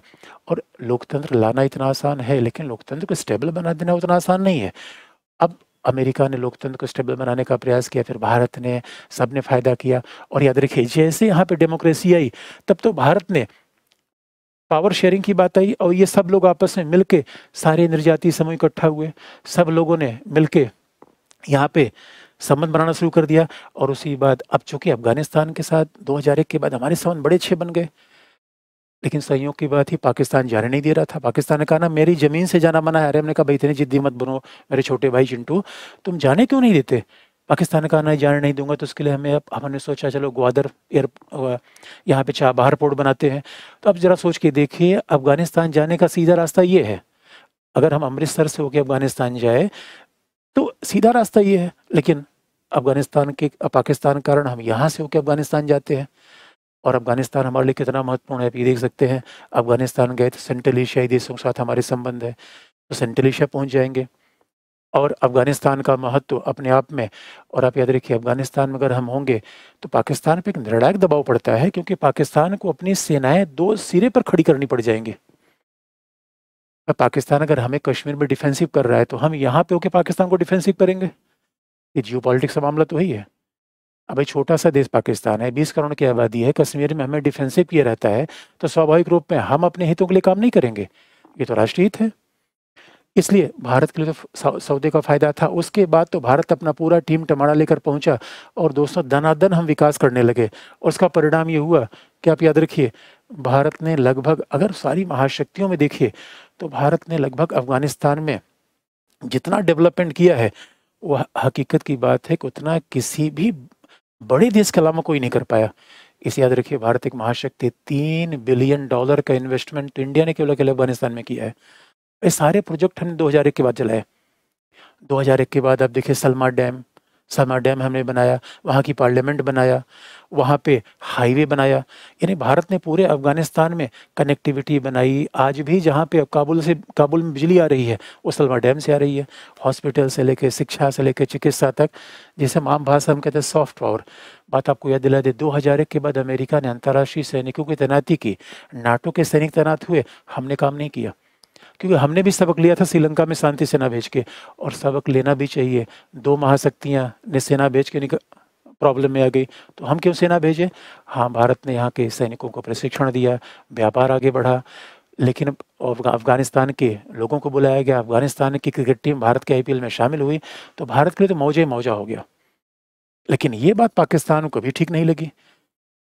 और लोकतंत्र लाना इतना आसान है लेकिन लोकतंत्र को स्टेबल बना देना उतना आसान नहीं है अब अमेरिका ने लोकतंत्र को स्टेबल बनाने का प्रयास किया फिर भारत ने सब ने फ़ायदा किया और याद रखिए जैसे यहाँ पे डेमोक्रेसी आई तब तो भारत ने पावर शेयरिंग की बात आई और ये सब लोग आपस में मिलके सारे निर्जाति समूह इकट्ठा हुए सब लोगों ने मिलके यहाँ पे संबंध बनाना शुरू कर दिया और उसी बाद अब चूंकि अफगानिस्तान के साथ 2001 के बाद हमारे संबंध बड़े अच्छे बन गए लेकिन सहयोग की बात ही पाकिस्तान जाने नहीं दे रहा था पाकिस्तान ने कहा ना मेरी ज़मीन से जाना मना है अरे हमने कहा भाई इतने जिद्दी मत बनो मेरे छोटे भाई चिंटू तुम जाने क्यों नहीं देते पाकिस्तान का आना जाने नहीं दूंगा तो उसके लिए हमें अब हमने सोचा चलो ग्वादर एयर यहाँ पे चाह बाहर पोर्ट बनाते हैं तो आप ज़रा सोच के देखिए अफ़गानिस्तान जाने का सीधा रास्ता ये है अगर हम अमृतसर से होकर अफ़गानिस्तान जाए तो सीधा रास्ता ये है लेकिन अफ़गानिस्तान के पाकिस्तान कारण हम यहाँ से होकर अफ़गानिस्तान जाते हैं और अफ़गानिस्तान हमारे लिए कितना महत्वपूर्ण है आप ये देख सकते हैं अफ़गानिस्तान गए तो सेंट्रल एशियाई देशों के साथ हमारे संबंध है तो सेंट्रल एशिया पहुँच जाएंगे और अफ़गानिस्तान का महत्व अपने आप में और आप याद रखिए अफ़गानिस्तान में अगर हम होंगे तो पाकिस्तान पर एक निर्णायक दबाव पड़ता है क्योंकि पाकिस्तान को अपनी सेनाएं दो सिरे पर खड़ी करनी पड़ जाएंगी तो पाकिस्तान अगर हमें कश्मीर में डिफेंसिव कर रहा है तो हम यहाँ पे होके पाकिस्तान को डिफेंसिव करेंगे ये जियो का मामला तो वही है अब छोटा सा देश पाकिस्तान है बीस करोड़ की आबादी है कश्मीर में हमें डिफेंसिव किया रहता है तो स्वाभाविक रूप में हम अपने हितों के लिए काम नहीं करेंगे ये तो राष्ट्रीय हित है इसलिए भारत के लिए तो सौदे का फ़ायदा था उसके बाद तो भारत अपना पूरा टीम टमाड़ा लेकर पहुंचा और दोस्तों धनाधन हम विकास करने लगे और उसका परिणाम ये हुआ कि आप याद रखिए भारत ने लगभग अगर सारी महाशक्तियों में देखिए तो भारत ने लगभग अफगानिस्तान में जितना डेवलपमेंट किया है वह हकीकत की बात है कि उतना किसी भी बड़े देश के अलावा कोई नहीं कर पाया इसे याद रखिए भारत एक महाशक्ति तीन बिलियन डॉलर का इन्वेस्टमेंट इंडिया ने केवल अकेले अफगानिस्तान में किया है ये सारे प्रोजेक्ट हमने एक के बाद चलाए एक के बाद आप देखिए सलमा डैम सलमा डैम हमने बनाया वहाँ की पार्लियामेंट बनाया वहाँ पे हाईवे बनाया यानी भारत ने पूरे अफगानिस्तान में कनेक्टिविटी बनाई आज भी जहाँ पे काबुल से काबुल में बिजली आ रही है वो सलमा डैम से आ रही है हॉस्पिटल से लेके शिक्षा से लेके चिकित्सा तक जैसे आम भाषा हम कहते हैं सॉफ्ट पावर बात आपको याद दिला दे दो हज़ार के बाद अमेरिका ने अंतर्राष्ट्रीय सैनिकों की तैनाती की नाटो के सैनिक तैनात हुए हमने काम नहीं किया क्योंकि हमने भी सबक लिया था श्रीलंका में शांति सेना भेज के और सबक लेना भी चाहिए दो महाशक्तियाँ ने सेना भेज के निकल प्रॉब्लम में आ गई तो हम क्यों सेना भेजें हाँ भारत ने यहाँ के सैनिकों को प्रशिक्षण दिया व्यापार आगे बढ़ा लेकिन अफगानिस्तान के लोगों को बुलाया गया अफगानिस्तान की क्रिकेट टीम भारत के आईपीएल में शामिल हुई तो भारत के लिए तो मौजे मौजा हो गया लेकिन ये बात पाकिस्तान को भी ठीक नहीं लगी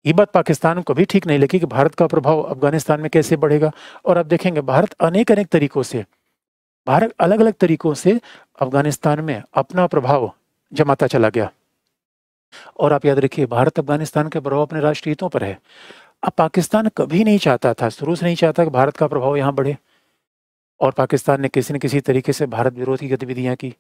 ये बात पाकिस्तान को भी ठीक नहीं लगी कि भारत का प्रभाव अफगानिस्तान में कैसे बढ़ेगा और आप देखेंगे भारत अनेक अनेक तरीकों से भारत अलग अलग तरीकों से अफगानिस्तान में अपना प्रभाव जमाता चला गया और आप याद रखिए भारत अफगानिस्तान के प्रभाव अपने राष्ट्रीय हितों पर है अब पाकिस्तान कभी नहीं चाहता था शुरू से नहीं चाहता कि भारत का प्रभाव यहाँ बढ़े और पाकिस्तान ने किसी न किसी तरीके से भारत विरोधी गतिविधियां की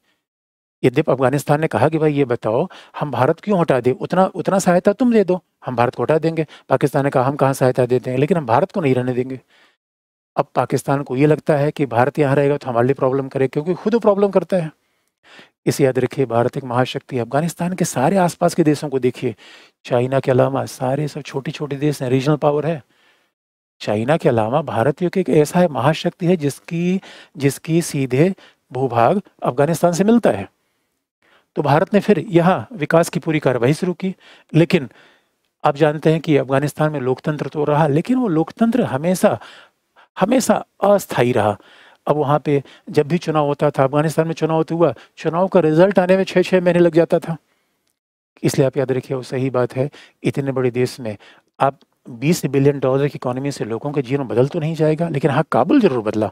यद्यप अफगानिस्तान ने कहा कि भाई ये बताओ हम भारत क्यों हटा दें उतना उतना सहायता तुम दे दो हम भारत को हटा देंगे पाकिस्तान ने कहा हम कहाँ सहायता देते हैं लेकिन हम भारत को नहीं रहने देंगे अब पाकिस्तान को ये लगता है कि भारत यहाँ रहेगा तो हमारे लिए प्रॉब्लम करे क्योंकि खुद प्रॉब्लम करता है इसे याद रखिए भारत एक महाशक्ति है अफगानिस्तान के सारे आसपास के देशों को देखिए चाइना के अलावा सारे सब छोटे छोटे देश हैं रीजनल पावर है चाइना के अलावा भारत एक ऐसा है महाशक्ति है जिसकी जिसकी सीधे भूभाग अफगानिस्तान से मिलता है तो भारत ने फिर यहाँ विकास की पूरी कार्रवाई शुरू की लेकिन आप जानते हैं कि अफगानिस्तान में लोकतंत्र तो रहा लेकिन वो लोकतंत्र हमेशा हमेशा अस्थायी रहा अब वहाँ पे जब भी चुनाव होता था अफगानिस्तान में चुनाव तो हुआ चुनाव का रिजल्ट आने में छः छः महीने लग जाता था इसलिए आप याद रखिए वो सही बात है इतने बड़े देश में आप 20 बिलियन डॉलर की इकोनॉमी से लोगों का जीवन बदल तो नहीं जाएगा लेकिन हाँ काबुल जरूर बदला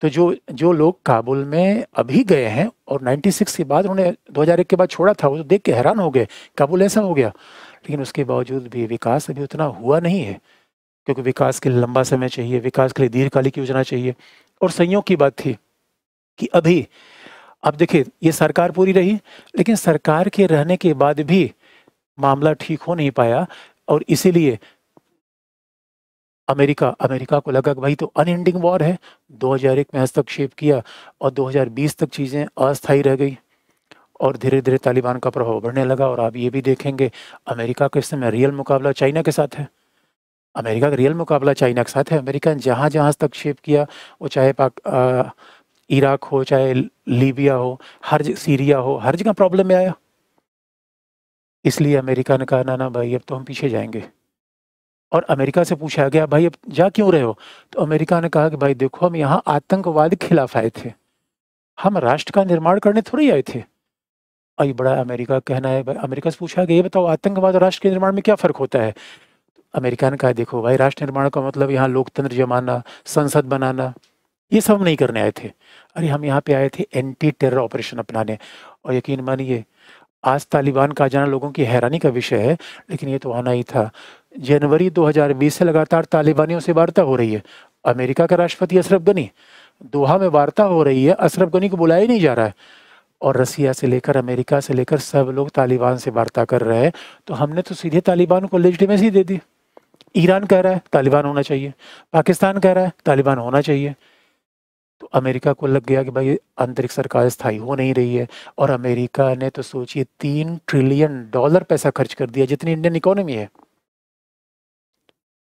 तो जो जो लोग काबुल में अभी गए हैं और 96 के बाद उन्होंने 2001 के बाद छोड़ा था वो तो देख के हैरान हो गए काबुल ऐसा हो गया लेकिन उसके बावजूद भी विकास अभी उतना हुआ नहीं है क्योंकि विकास के लिए लंबा समय चाहिए विकास के लिए दीर्घकालिक योजना चाहिए और संयोग की बात थी कि अभी अब देखिए ये सरकार पूरी रही लेकिन सरकार के रहने के बाद भी मामला ठीक हो नहीं पाया और इसीलिए अमेरिका अमेरिका को लगा कि भाई तो अनएंडिंग वॉर है 2001 में हस्तक्षेप किया और 2020 तक चीज़ें अस्थायी रह गई और धीरे धीरे तालिबान का प्रभाव बढ़ने लगा और आप ये भी देखेंगे अमेरिका का इस समय रियल मुकाबला चाइना के साथ है अमेरिका का रियल मुकाबला चाइना के साथ है अमेरिका ने जहाँ जहाँ हस्तक्षेप किया वो चाहे पाक इराक हो चाहे लीबिया हो हर सीरिया हो हर जगह प्रॉब्लम में आया इसलिए अमेरिका ने कहा ना ना भाई अब तो हम पीछे जाएंगे और अमेरिका से पूछा गया भाई अब जा क्यों रहे हो तो अमेरिका ने कहा कि भाई देखो हम यहाँ आतंकवाद के खिलाफ आए थे हम राष्ट्र का निर्माण करने थोड़ी आए थे और ये बड़ा अमेरिका कहना है भाई अमेरिका से पूछा गया ये बताओ आतंकवाद और राष्ट्र के निर्माण में क्या फ़र्क होता है अमेरिका ने कहा देखो भाई राष्ट्र निर्माण का मतलब यहाँ लोकतंत्र जमाना संसद बनाना ये सब नहीं करने आए थे अरे हम यहाँ पे आए थे एंटी टेरर ऑपरेशन अपनाने और यकीन मानिए आज तालिबान का जाना लोगों की हैरानी का विषय है लेकिन ये तो आना ही था जनवरी 2020 से लगातार तालिबानियों से वार्ता हो रही है अमेरिका का राष्ट्रपति अशरफ गनी दोहा में वार्ता हो रही है अशरफ गनी को बुलाया ही नहीं जा रहा है और रसिया से लेकर अमेरिका से लेकर सब लोग तालिबान से वार्ता कर रहे हैं तो हमने तो सीधे तालिबान को लेजिटिमेसी दे दी ईरान कह रहा है तालिबान होना चाहिए पाकिस्तान कह रहा है तालिबान होना चाहिए तो अमेरिका को लग गया कि भाई अंतरिक्ष सरकार स्थायी हो नहीं रही है और अमेरिका ने तो सोचिए तीन ट्रिलियन डॉलर पैसा खर्च कर दिया जितनी इंडियन इकोनॉमी है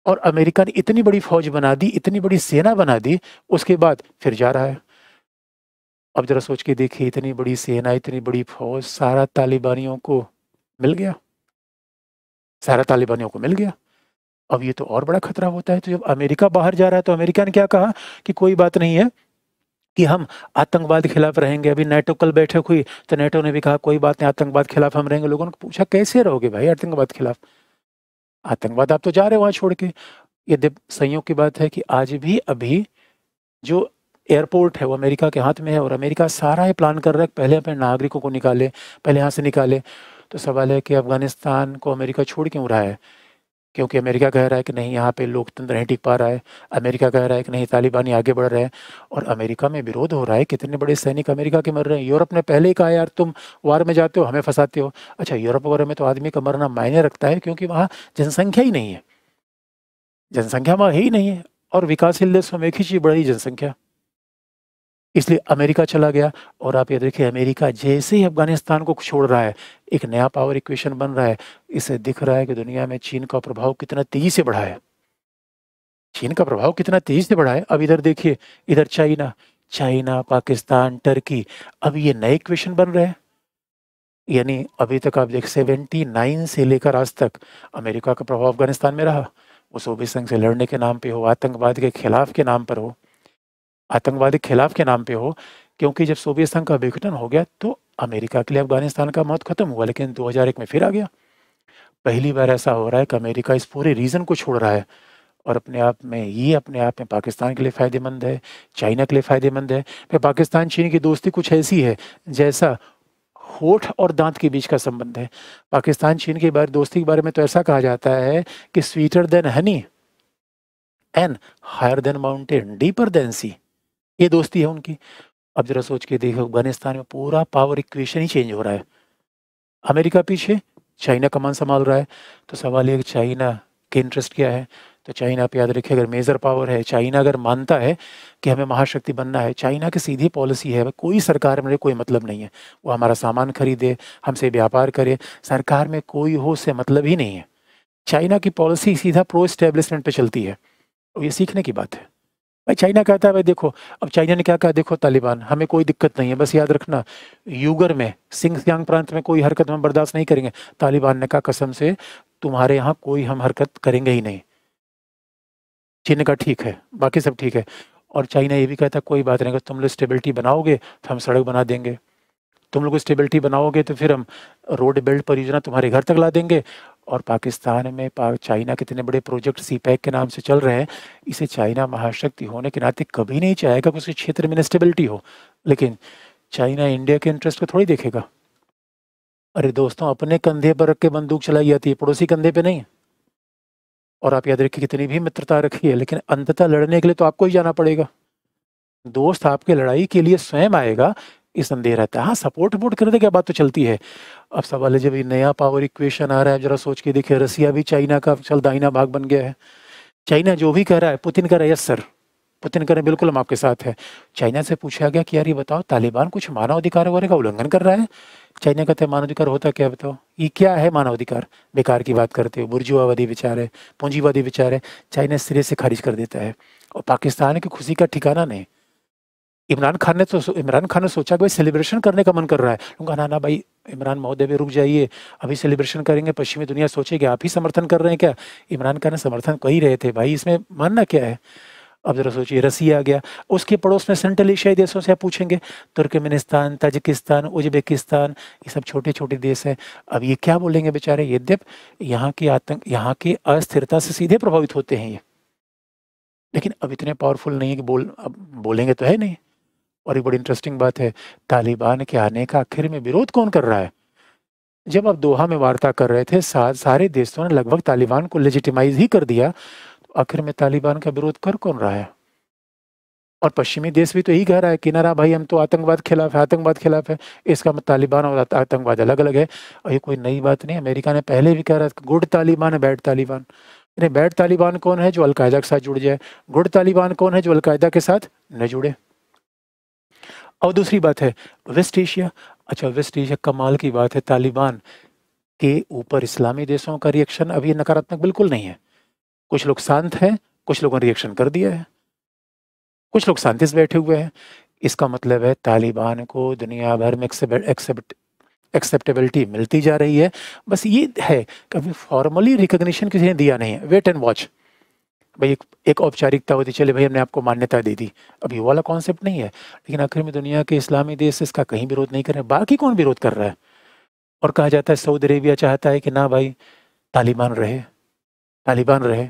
और अमेरिका ने इतनी बड़ी फौज बना दी इतनी बड़ी सेना बना दी उसके बाद फिर जा रहा है अब जरा सोच के देखिए इतनी बड़ी सेना इतनी बड़ी फौज सारा तालिबानियों को मिल गया सारा तालिबानियों को मिल गया अब ये तो और बड़ा खतरा होता है तो जब अमेरिका बाहर जा रहा है तो अमेरिका ने क्या कहा कि कोई बात नहीं है कि हम आतंकवाद के खिलाफ रहेंगे अभी नेटो कल बैठक हुई तो नेटो ने भी कहा कोई बात नहीं आतंकवाद खिलाफ हम रहेंगे लोगों ने पूछा कैसे रहोगे भाई आतंकवाद खिलाफ आतंकवाद आप तो जा रहे हो वहाँ छोड़ के यदि संयोग की बात है कि आज भी अभी जो एयरपोर्ट है वो अमेरिका के हाथ में है और अमेरिका सारा ही प्लान कर रहा है पहले अपने नागरिकों को निकाले पहले यहाँ से निकाले तो सवाल है कि अफगानिस्तान को अमेरिका छोड़ क्यों रहा है क्योंकि अमेरिका कह रहा है कि नहीं यहाँ पे लोकतंत्र नहीं टिक पा रहा है अमेरिका कह रहा है कि नहीं तालिबानी आगे बढ़ रहे हैं और अमेरिका में विरोध हो रहा है कितने बड़े सैनिक अमेरिका के मर रहे हैं यूरोप ने पहले ही कहा यार तुम वार में जाते हो हमें फंसाते हो अच्छा यूरोप वगैरह में तो आदमी का मरना मायने रखता है क्योंकि वहाँ जनसंख्या ही नहीं है जनसंख्या वहाँ ही नहीं है और विकासशील देशों में एक ही चीज़ बढ़ रही जनसंख्या इसलिए अमेरिका चला गया और आप ये देखिए अमेरिका जैसे ही अफगानिस्तान को छोड़ रहा है एक नया पावर इक्वेशन बन रहा है इसे दिख रहा है कि दुनिया में चीन का प्रभाव कितना तेज़ी से बढ़ा है चीन का प्रभाव कितना तेज़ी से बढ़ा है अब इधर देखिए इधर चाइना चाइना पाकिस्तान टर्की अब ये नए इक्वेशन बन रहे हैं यानी अभी तक आप देख सेवेंटी नाइन से लेकर आज तक अमेरिका का प्रभाव अफगानिस्तान में रहा वो सोवियत संघ से लड़ने के नाम पे हो आतंकवाद के खिलाफ के नाम पर हो आतंकवादी खिलाफ के नाम पे हो क्योंकि जब सोवियत संघ का विघटन हो गया तो अमेरिका के लिए अफगानिस्तान का मौत खत्म हुआ लेकिन 2001 में फिर आ गया पहली बार ऐसा हो रहा है कि अमेरिका इस पूरे रीजन को छोड़ रहा है और अपने आप में ये अपने आप में पाकिस्तान के लिए फ़ायदेमंद है चाइना के लिए फ़ायदेमंद है फिर पाकिस्तान चीन की दोस्ती कुछ ऐसी है जैसा होठ और दांत के बीच का संबंध है पाकिस्तान चीन के बारे दोस्ती के बारे में तो ऐसा कहा जाता है कि sweeter than honey and higher than mountain deeper than sea ये दोस्ती है उनकी अब जरा सोच के देखो अफगानिस्तान में पूरा पावर इक्वेशन ही चेंज हो रहा है अमेरिका पीछे चाइना कमान संभाल रहा है तो सवाल ये चाइना के इंटरेस्ट क्या है तो चाइना आप याद रखिए अगर मेजर पावर है चाइना अगर मानता है कि हमें महाशक्ति बनना है चाइना की सीधी पॉलिसी है कोई सरकार में कोई मतलब नहीं है वो हमारा सामान खरीदे हमसे व्यापार करे सरकार में कोई हो से मतलब ही नहीं है चाइना की पॉलिसी सीधा प्रो इस्टेब्लिशमेंट पर चलती है और ये सीखने की बात है भाई चाइना कहता है भाई देखो अब चाइना ने क्या कहा देखो तालिबान हमें कोई दिक्कत नहीं है बस याद रखना यूगर में सियांग प्रांत में कोई हरकत हम बर्दाश्त नहीं करेंगे तालिबान ने कहा कसम से तुम्हारे यहाँ कोई हम हरकत करेंगे ही नहीं चीन का ठीक है बाकी सब ठीक है और चाइना ये भी कहता कोई बात नहीं अगर तुम लोग स्टेबिलिटी बनाओगे तो हम सड़क बना देंगे तुम लोग स्टेबिलिटी बनाओगे तो फिर हम रोड बिल्ड परियोजना तुम्हारे घर तक ला देंगे और पाकिस्तान में पा, चाइना के इतने बड़े प्रोजेक्ट सीपैक e के नाम से चल रहे हैं इसे चाइना महाशक्ति होने के नाते कभी नहीं चाहेगा कि उसके क्षेत्र में स्टेबिलिटी हो लेकिन चाइना इंडिया के इंटरेस्ट को थोड़ी देखेगा अरे दोस्तों अपने कंधे पर रख के बंदूक चलाई जाती है पड़ोसी कंधे पर नहीं और आप याद रखिए कितनी भी मित्रता रखिए लेकिन अंततः लड़ने के लिए तो आपको ही जाना पड़ेगा दोस्त आपके लड़ाई के लिए स्वयं आएगा ये संदेह रहता है हाँ सपोर्ट वपोर्ट करने क्या बात तो चलती है अब सवाल है जब ये नया पावर इक्वेशन आ रहा है जरा सोच के देखिए रसिया भी चाइना का चल दाइना भाग बन गया है चाइना जो भी कह रहा है पुतिन कह रहा है यस सर पुतिन कह रहे हैं बिल्कुल हम आपके साथ है चाइना से पूछा गया कि यार ये बताओ तालिबान कुछ मानवाधिकार वगैरह का उल्लंघन कर रहा है चाइना कहते हैं मानवाधिकार होता क्या बताओ ये क्या है मानवाधिकार बेकार की बात करते हो बुर्जुआवादी विचार है पूंजीवादी विचार है चाइना सिरे से खारिज कर देता है और पाकिस्तान की खुशी का ठिकाना नहीं इमरान खान ने तो इमरान खान ने सोचा कि भाई सेलिब्रेशन करने का मन कर रहा है कहा ना ना भाई इमरान महोदय भी रुक जाइए अभी सेलिब्रेशन करेंगे पश्चिमी दुनिया सोचेगी आप ही समर्थन कर रहे हैं क्या इमरान खान ने समर्थन कर ही रहे थे भाई इसमें मानना क्या है अब ज़रा सोचिए रसिया आ गया उसके पड़ोस में सेंट्रल एशियाई देशों से आप पूछेंगे तुर्कमेनिस्तान ताजिकिस्तान उज्बेकिस्तान ये सब छोटे छोटे देश हैं अब ये क्या बोलेंगे बेचारे यद्यप यहाँ के आतंक यहाँ की अस्थिरता से सीधे प्रभावित होते हैं ये लेकिन अब इतने पावरफुल नहीं है कि बोल अब बोलेंगे तो है नहीं और एक बड़ी इंटरेस्टिंग बात है तालिबान के आने का आखिर में विरोध कौन कर रहा है जब आप दोहा में वार्ता कर रहे थे सारे देशों ने लगभग तालिबान को लेजिटिमाइज ही कर दिया तो आखिर में तालिबान का विरोध कर कौन रहा है और पश्चिमी देश भी तो यही कह रहा है कि ना भाई हम तो आतंकवाद खिलाफ है आतंकवाद खिलाफ है इसका मतलब तालिबान और आतंकवाद अलग अलग है और ये कोई नई बात नहीं अमेरिका ने पहले भी कह रहा था गुड तालिबान है बैड तालिबान यानी बैड तालिबान कौन है जो अलकायदा के साथ जुड़ जाए गुड तालिबान कौन है जो अलकायदा के साथ न जुड़े और दूसरी बात है वेस्ट एशिया अच्छा वेस्ट एशिया कमाल की बात है तालिबान के ऊपर इस्लामी देशों का रिएक्शन अभी नकारात्मक बिल्कुल नहीं है कुछ लोग शांत हैं कुछ लोगों ने रिएक्शन कर दिया है कुछ लोग शांति से बैठे हुए हैं इसका मतलब है तालिबान को दुनिया भर में एक्सेप्ट एक्सेप्टेबिलिटी मिलती जा रही है बस ये है कि अभी फॉर्मली रिकोगशन किसी ने दिया नहीं है वेट एंड वॉच भाई एक एक औपचारिकता होती चले भाई हमने आपको मान्यता दे दी अब ये वाला कॉन्सेप्ट नहीं है लेकिन आखिर में दुनिया के इस्लामी देश इसका कहीं विरोध नहीं कर रहे बाकी कौन विरोध कर रहा है और कहा जाता है सऊदी अरेबिया चाहता है कि ना भाई तालिबान रहे तालिबान रहे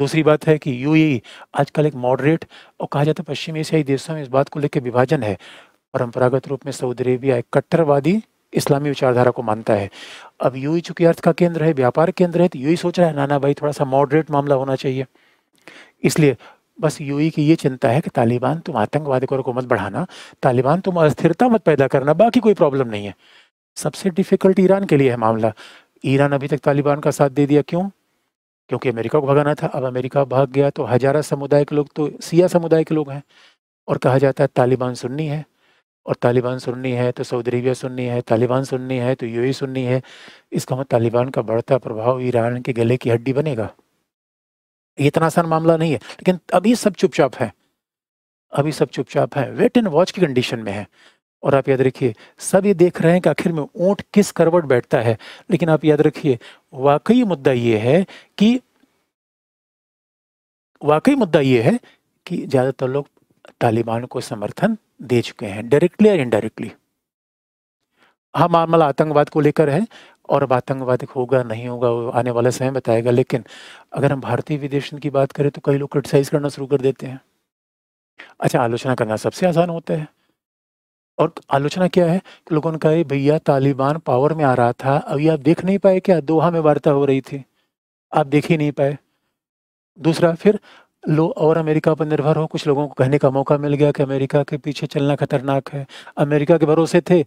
दूसरी बात है कि यू आजकल एक मॉडरेट और कहा जाता है पश्चिमी एशियाई देशों में इस बात को लेकर विभाजन है परंपरागत रूप में सऊदी अरेबिया एक कट्टरवादी इस्लामी विचारधारा को मानता है अब यू ही चूंकि अर्थ का केंद्र है व्यापार केंद्र है तो यू ही सोच रहा है नाना भाई थोड़ा सा मॉडरेट मामला होना चाहिए इसलिए बस यूई की ये चिंता है कि तालिबान तुम आतंकवाद को मत बढ़ाना तालिबान तुम अस्थिरता मत पैदा करना बाकी कोई प्रॉब्लम नहीं है सबसे डिफ़िकल्ट ईरान के लिए है मामला ईरान अभी तक तालिबान का साथ दे दिया क्यों क्योंकि अमेरिका को भगाना था अब अमेरिका भाग गया तो हज़ारा समुदाय के लोग तो सिया समुदाय के लोग हैं और कहा जाता है तालिबान सुननी है और तालिबान सुननी है तो सऊदी अरेबिया सुननी है तालिबान सुननी है तो यूएई सुननी है इसका मतलब तालिबान का बढ़ता प्रभाव ईरान के गले की हड्डी बनेगा ये इतना आसान मामला नहीं है लेकिन अभी सब चुपचाप है अभी सब चुपचाप है वेट एंड वॉच की कंडीशन में है और आप याद रखिए सब ये देख रहे हैं कि आखिर में ऊँट किस करवट बैठता है लेकिन आप याद रखिए वाकई मुद्दा ये है कि वाकई मुद्दा ये है कि ज़्यादातर लोग तालिबान को समर्थन दे चुके हैं डायरेक्टली या इनडायरेक्टली हाँ मामला आतंकवाद को लेकर है और अब आतंकवाद होगा नहीं होगा वो आने वाला समय बताएगा लेकिन अगर हम भारतीय विदेश की बात करें तो कई लोग क्रिटिसाइज़ करना शुरू कर देते हैं अच्छा आलोचना करना सबसे आसान होता है और आलोचना क्या है कि लोगों ने कहा भैया तालिबान पावर में आ रहा था अभी आप देख नहीं पाए क्या दोहा में वार्ता हो रही थी आप देख ही नहीं पाए दूसरा फिर लो और अमेरिका पर निर्भर हो कुछ लोगों को कहने का मौका मिल गया कि अमेरिका के पीछे चलना खतरनाक है अमेरिका के भरोसे थे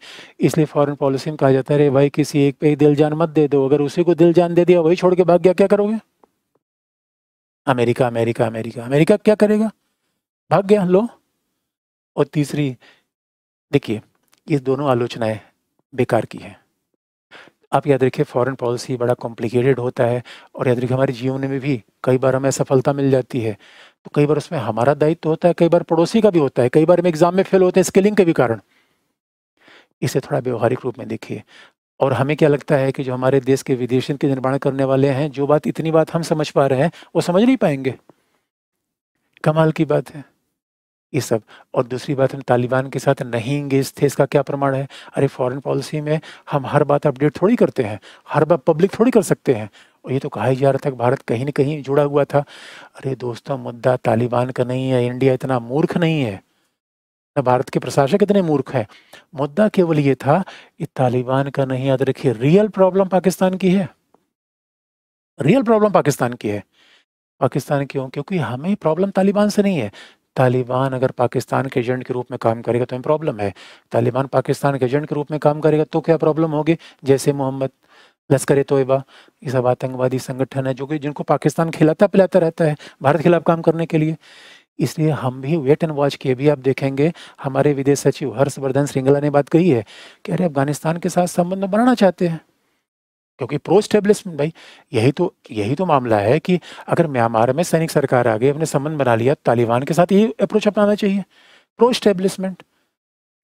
इसलिए फॉरेन पॉलिसी में कहा जाता है अरे भाई किसी एक पे ही दिल जान मत दे दो अगर उसी को दिल जान दे दिया वही छोड़ के भाग गया क्या करोगे अमेरिका अमेरिका अमेरिका अमेरिका क्या करेगा भाग गया लो और तीसरी देखिए ये दोनों आलोचनाएं बेकार की हैं आप याद रखिए फॉरेन पॉलिसी बड़ा कॉम्प्लिकेटेड होता है और याद रखिए हमारे जीवन में भी कई बार हमें सफलता मिल जाती है तो कई बार उसमें हमारा दायित्व तो होता है कई बार पड़ोसी का भी होता है कई बार हम एग्ज़ाम में फेल होते हैं स्केलिंग के भी कारण इसे थोड़ा व्यवहारिक रूप में देखिए और हमें क्या लगता है कि जो हमारे देश के विदेशन के निर्माण करने वाले हैं जो बात इतनी बात हम समझ पा रहे हैं वो समझ नहीं पाएंगे कमाल की बात है ये सब और दूसरी बात हम तालिबान के साथ नहीं इंगेज थे इसका क्या प्रमाण है अरे फॉरेन पॉलिसी में हम हर बात अपडेट थोड़ी करते हैं हर बात पब्लिक थोड़ी कर सकते हैं और ये तो कहा ही जा रहा था कि भारत कहीं ना कहीं जुड़ा हुआ था अरे दोस्तों मुद्दा तालिबान का नहीं है इंडिया इतना मूर्ख नहीं है ना भारत के प्रशासक इतने मूर्ख हैं मुद्दा केवल ये था कि तालिबान का नहीं याद रखिए रियल प्रॉब्लम पाकिस्तान की है रियल प्रॉब्लम पाकिस्तान की है पाकिस्तान क्यों क्योंकि हमें प्रॉब्लम तालिबान से नहीं है तालिबान अगर पाकिस्तान के एजेंट के रूप में काम करेगा तो हमें प्रॉब्लम है तालिबान पाकिस्तान के एजेंट के रूप में काम करेगा तो क्या प्रॉब्लम होगी जैसे मोहम्मद लश्कर तोयबा ये सब आतंकवादी संगठन है जो कि जिनको पाकिस्तान खिलाता पिलाता रहता है भारत खिलाफ काम करने के लिए इसलिए हम भी वेट एंड वॉच किए भी आप देखेंगे हमारे विदेश सचिव हर्षवर्धन श्रृंगला ने बात कही है कि अरे अफगानिस्तान के साथ संबंध बनाना चाहते हैं क्योंकि प्रो स्टेब्लिशमेंट भाई यही तो यही तो मामला है कि अगर म्यांमार में सैनिक सरकार आ गई अपने संबंध बना लिया तालिबान के साथ यही अप्रोच अपनाना चाहिए प्रो स्टेब्लिशमेंट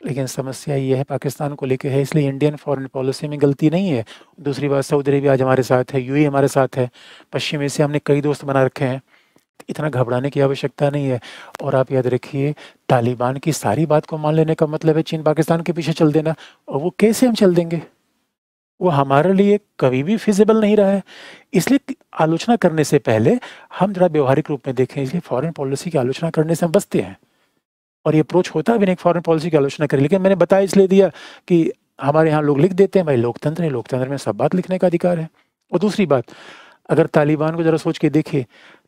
लेकिन समस्या ये है पाकिस्तान को लेके है इसलिए इंडियन फॉरेन पॉलिसी में गलती नहीं है दूसरी बात सऊदी अरेबिया आज हमारे साथ है यू e हमारे साथ है पश्चिम एशिया हमने कई दोस्त बना रखे हैं इतना घबराने की आवश्यकता नहीं है और आप याद रखिए तालिबान की सारी बात को मान लेने का मतलब है चीन पाकिस्तान के पीछे चल देना और वो कैसे हम चल देंगे वो हमारे लिए कभी भी फिजिबल नहीं रहा है इसलिए आलोचना करने से पहले हम जरा व्यवहारिक रूप में देखें इसलिए फॉरेन पॉलिसी की आलोचना करने से हम बचते हैं और ये अप्रोच होता भी नहीं फॉरेन पॉलिसी की आलोचना करें लेकिन मैंने बताया इसलिए दिया कि हमारे यहाँ लोग लिख देते हैं भाई लोकतंत्र है लोकतंत्र में सब बात लिखने का अधिकार है और दूसरी बात अगर तालिबान को ज़रा सोच के देखिए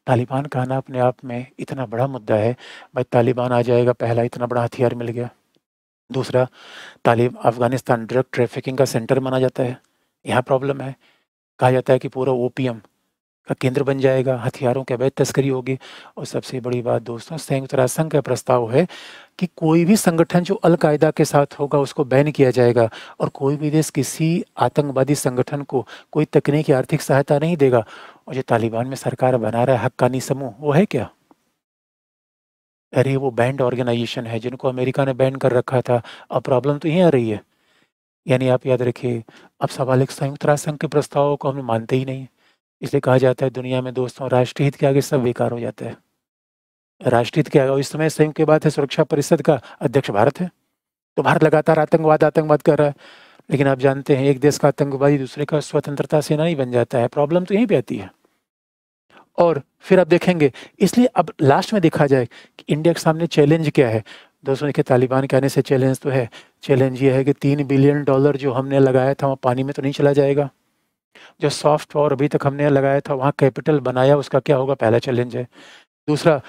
तालिबान का आना अपने आप में इतना बड़ा मुद्दा है भाई तालिबान आ जाएगा पहला इतना बड़ा हथियार मिल गया दूसरा तालिब अफ़गानिस्तान ड्रग ट्रैफिकिंग का सेंटर माना जाता है यहाँ प्रॉब्लम है कहा जाता है कि पूरा ओ का केंद्र बन जाएगा हथियारों की अवैध तस्करी होगी और सबसे बड़ी बात दोस्तों संयुक्त राष्ट्र संघ का प्रस्ताव है कि कोई भी संगठन जो अलकायदा के साथ होगा उसको बैन किया जाएगा और कोई भी देश किसी आतंकवादी संगठन को कोई तकनीकी आर्थिक सहायता नहीं देगा और जो तालिबान में सरकार बना रहा है हक्कानी समूह वो है क्या अरे वो बैंड ऑर्गेनाइजेशन है जिनको अमेरिका ने बैन कर रखा था अब प्रॉब्लम तो यहीं आ रही है यानी आप याद रखिए अब सवाल एक संयुक्त राष्ट्र संघ के प्रस्तावों को हमें मानते ही नहीं इसलिए कहा जाता है दुनिया में दोस्तों राष्ट्रहित के आगे सब बेकार हो जाता है राष्ट्रहित के आगे इस समय संयुक्त के बाद है सुरक्षा परिषद का अध्यक्ष भारत है तो भारत लगातार आतंकवाद आतंकवाद कर रहा है लेकिन आप जानते हैं एक देश का आतंकवादी दूसरे का स्वतंत्रता सेना ही बन जाता है प्रॉब्लम तो यहीं पर आती है और फिर आप देखेंगे इसलिए अब लास्ट में देखा जाए कि इंडिया के सामने चैलेंज क्या है दोस्तों देखिए तालिबान के आने से चैलेंज तो है चैलेंज ये है कि तीन बिलियन डॉलर जो हमने लगाया था वहाँ पानी में तो नहीं चला जाएगा जो सॉफ्ट और अभी तक हमने लगाया था वहाँ कैपिटल बनाया उसका क्या होगा पहला चैलेंज है दूसरा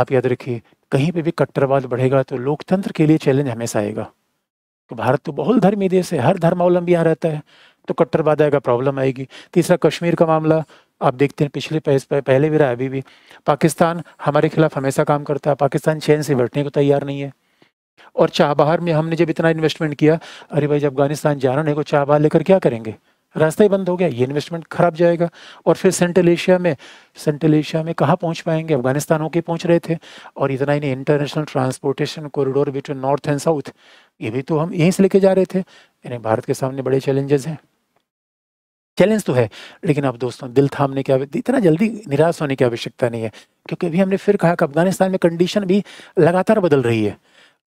आप याद रखिए कहीं पे भी कट्टरवाद बढ़ेगा तो लोकतंत्र के लिए चैलेंज हमेशा आएगा तो भारत तो बहुत धर्मी देश है हर धर्मावलंबी यहाँ रहता है तो कट्टरवाद आएगा प्रॉब्लम आएगी तीसरा कश्मीर का मामला आप देखते हैं पिछले पहले भी रहा अभी भी पाकिस्तान हमारे खिलाफ हमेशा काम करता है पाकिस्तान चैन से बैठने को तैयार नहीं है और चाहबहार में हमने जब इतना इन्वेस्टमेंट किया अरे भाई जब अफगानिस्तान जाना नहीं को तो चाहबहार लेकर क्या करेंगे रास्ता ही बंद हो गया ये इन्वेस्टमेंट खराब जाएगा और फिर सेंट्रल एशिया में सेंट्रल एशिया में कहाँ पहुँच पाएंगे अफगानिस्तान होके पहुँच रहे थे और इतना ही नहीं international transportation corridor between north and south ये भी तो हम यहीं से लेके जा रहे थे यानी भारत के सामने बड़े चैलेंजेस हैं चैलेंज तो है लेकिन अब दोस्तों दिल थामने की इतना जल्दी निराश होने की आवश्यकता नहीं है क्योंकि अभी हमने फिर कहा कि अफगानिस्तान में कंडीशन भी लगातार बदल रही है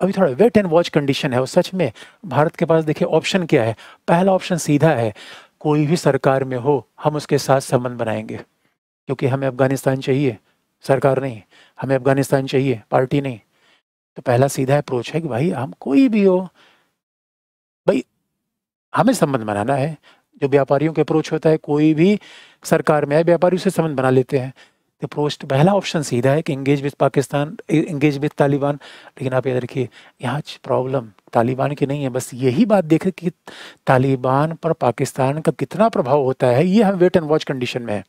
अभी थोड़ा वेट एंड वॉच कंडीशन है और सच में भारत के पास देखिए ऑप्शन क्या है पहला ऑप्शन सीधा है कोई भी सरकार में हो हम उसके साथ संबंध बनाएंगे क्योंकि हमें अफगानिस्तान चाहिए सरकार नहीं हमें अफगानिस्तान चाहिए पार्टी नहीं तो पहला सीधा अप्रोच है कि भाई हम कोई भी हो भाई हमें संबंध बनाना है जो व्यापारियों के अप्रोच होता है कोई भी सरकार में आए व्यापारी उससे संबंध बना लेते हैं तो अप्रोच पहला ऑप्शन सीधा है कि engage with Pakistan engage with Taliban लेकिन आप याद रखिए यहाँ प्रॉब्लम तालिबान की नहीं है बस यही बात देखें कि तालिबान पर पाकिस्तान का कितना प्रभाव होता है ये हम वेट एंड वॉच कंडीशन में है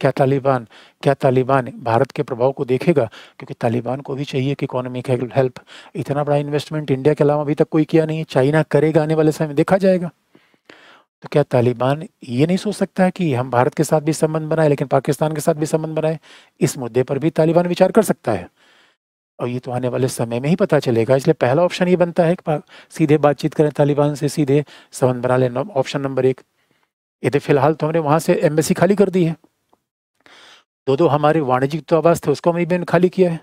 क्या तालिबान क्या तालिबान भारत के प्रभाव को देखेगा क्योंकि तालिबान को भी चाहिए कि इकोनॉमिक हेल्प इतना बड़ा इन्वेस्टमेंट इंडिया के अलावा अभी तक कोई किया नहीं है चाइना करेगा आने वाले समय में देखा जाएगा तो क्या तालिबान ये नहीं सोच सकता है कि हम भारत के साथ भी संबंध बनाए लेकिन पाकिस्तान के साथ भी संबंध बनाए इस मुद्दे पर भी तालिबान विचार कर सकता है और ये तो आने वाले समय में ही पता चलेगा इसलिए पहला ऑप्शन ये बनता है कि सीधे बातचीत करें तालिबान से सीधे संबंध बना लें ऑप्शन नंबर एक ये तो फिलहाल तो हमने वहाँ से एम्बेसी खाली कर दी है दो दो हमारे वाणिज्यिक तो आवास थे उसको हमने खाली किया है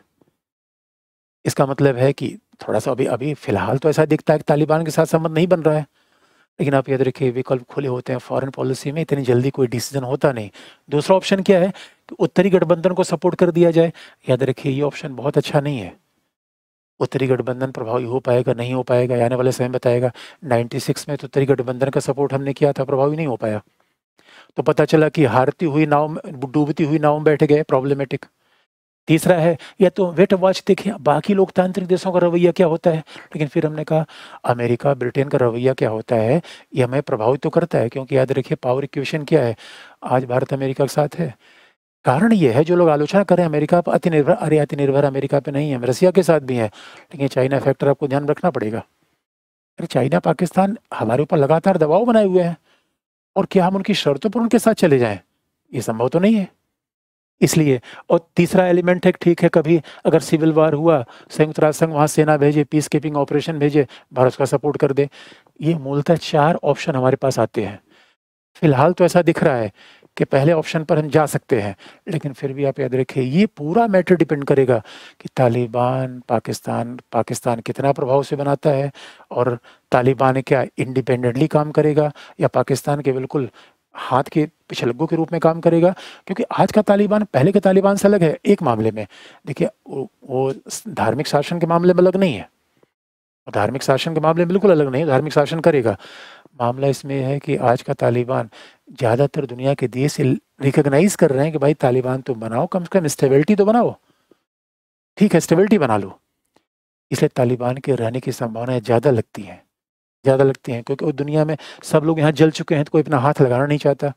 इसका मतलब है कि थोड़ा सा अभी अभी फिलहाल तो ऐसा दिखता है कि तालिबान के साथ संबंध नहीं बन रहा है लेकिन आप याद रखिए विकल्प खुले होते हैं फॉरेन पॉलिसी में इतनी जल्दी कोई डिसीजन होता नहीं दूसरा ऑप्शन क्या है कि उत्तरी गठबंधन को सपोर्ट कर दिया जाए याद रखिए ये ऑप्शन बहुत अच्छा नहीं है उत्तरी गठबंधन प्रभावी हो पाएगा नहीं हो पाएगा आने वाले समय बताएगा 96 में तो उत्तरी गठबंधन का सपोर्ट हमने किया था प्रभावी नहीं हो पाया तो पता चला कि हारती हुई नाव डूबती हुई नाव में बैठ गए प्रॉब्लमेटिक तीसरा है या तो वेट वॉच देखें बाकी लोकतांत्रिक देशों का रवैया क्या होता है लेकिन फिर हमने कहा अमेरिका ब्रिटेन का रवैया क्या होता है ये हमें प्रभावित तो करता है क्योंकि याद रखिए पावर इक्वेशन क्या है आज भारत अमेरिका के साथ है कारण ये है जो लोग आलोचना कर रहे हैं अमेरिका पर अति निर्भर अरे अति निर्भर अमेरिका पर नहीं है रसिया के साथ भी है लेकिन चाइना फैक्टर आपको ध्यान रखना पड़ेगा अरे चाइना पाकिस्तान हमारे ऊपर लगातार दबाव बनाए हुए हैं और क्या हम उनकी शर्तों पर उनके साथ चले जाएं ये संभव तो नहीं है इसलिए और तीसरा एलिमेंट है ठीक है कभी अगर सिविल वार हुआ संयुक्त राष्ट्र संघ वहाँ सेना भेजे पीस कीपिंग ऑपरेशन भेजे भारत का सपोर्ट कर दे ये मूलतः चार ऑप्शन हमारे पास आते हैं फिलहाल तो ऐसा दिख रहा है कि पहले ऑप्शन पर हम जा सकते हैं लेकिन फिर भी आप याद रखिए ये पूरा मैटर डिपेंड करेगा कि तालिबान पाकिस्तान पाकिस्तान कितना प्रभाव से बनाता है और तालिबान क्या इंडिपेंडेंटली काम करेगा या पाकिस्तान के बिल्कुल हाथ के पिछलगों के रूप में काम करेगा क्योंकि आज का तालिबान पहले के तालिबान से अलग है एक मामले में देखिए वो धार्मिक शासन के मामले में अलग नहीं है धार्मिक शासन के मामले में बिल्कुल अलग नहीं धार्मिक शासन करेगा मामला इसमें है कि आज का तालिबान ज़्यादातर दुनिया के देश से रिकग्नाइज कर रहे हैं कि भाई तालिबान तो बनाओ कम से कम स्टेबिलिटी तो बनाओ ठीक है स्टेबिलिटी बना लो इसलिए तालिबान के रहने की संभावनाएं ज़्यादा लगती हैं ज़्यादा लगती हैं क्योंकि वो दुनिया में सब लोग यहाँ जल चुके हैं तो कोई अपना हाथ लगाना नहीं चाहता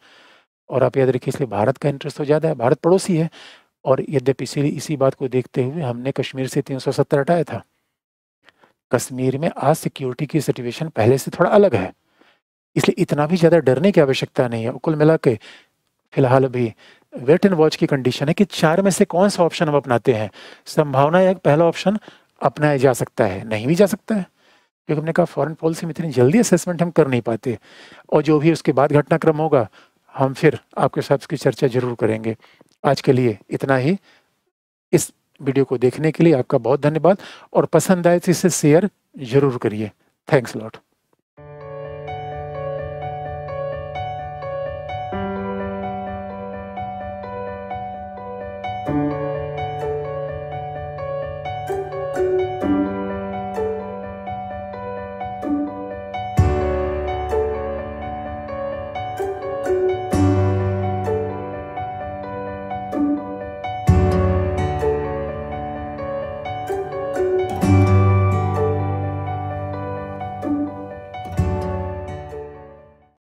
और आप याद रखिए इसलिए भारत का इंटरेस्ट तो ज़्यादा है भारत पड़ोसी है और यद्यपि इसीलिए इसी बात को देखते हुए हमने कश्मीर से 370 हटाया था कश्मीर में आज सिक्योरिटी की सिचुएशन पहले से थोड़ा अलग है इसलिए इतना भी ज़्यादा डरने की आवश्यकता नहीं है कुल मिला के फिलहाल अभी वेट एंड वॉच की कंडीशन है कि चार में से कौन सा ऑप्शन हम अपनाते हैं संभावना है पहला ऑप्शन अपनाया जा सकता है नहीं भी जा सकता है क्योंकि हमने कहा फॉरेन पॉलिसी में इतनी जल्दी असेसमेंट हम कर नहीं पाते और जो भी उसके बाद घटनाक्रम होगा हम फिर आपके साथ इसकी चर्चा जरूर करेंगे आज के लिए इतना ही इस वीडियो को देखने के लिए आपका बहुत धन्यवाद और पसंद आए तो इसे शेयर जरूर करिए थैंक्स लॉट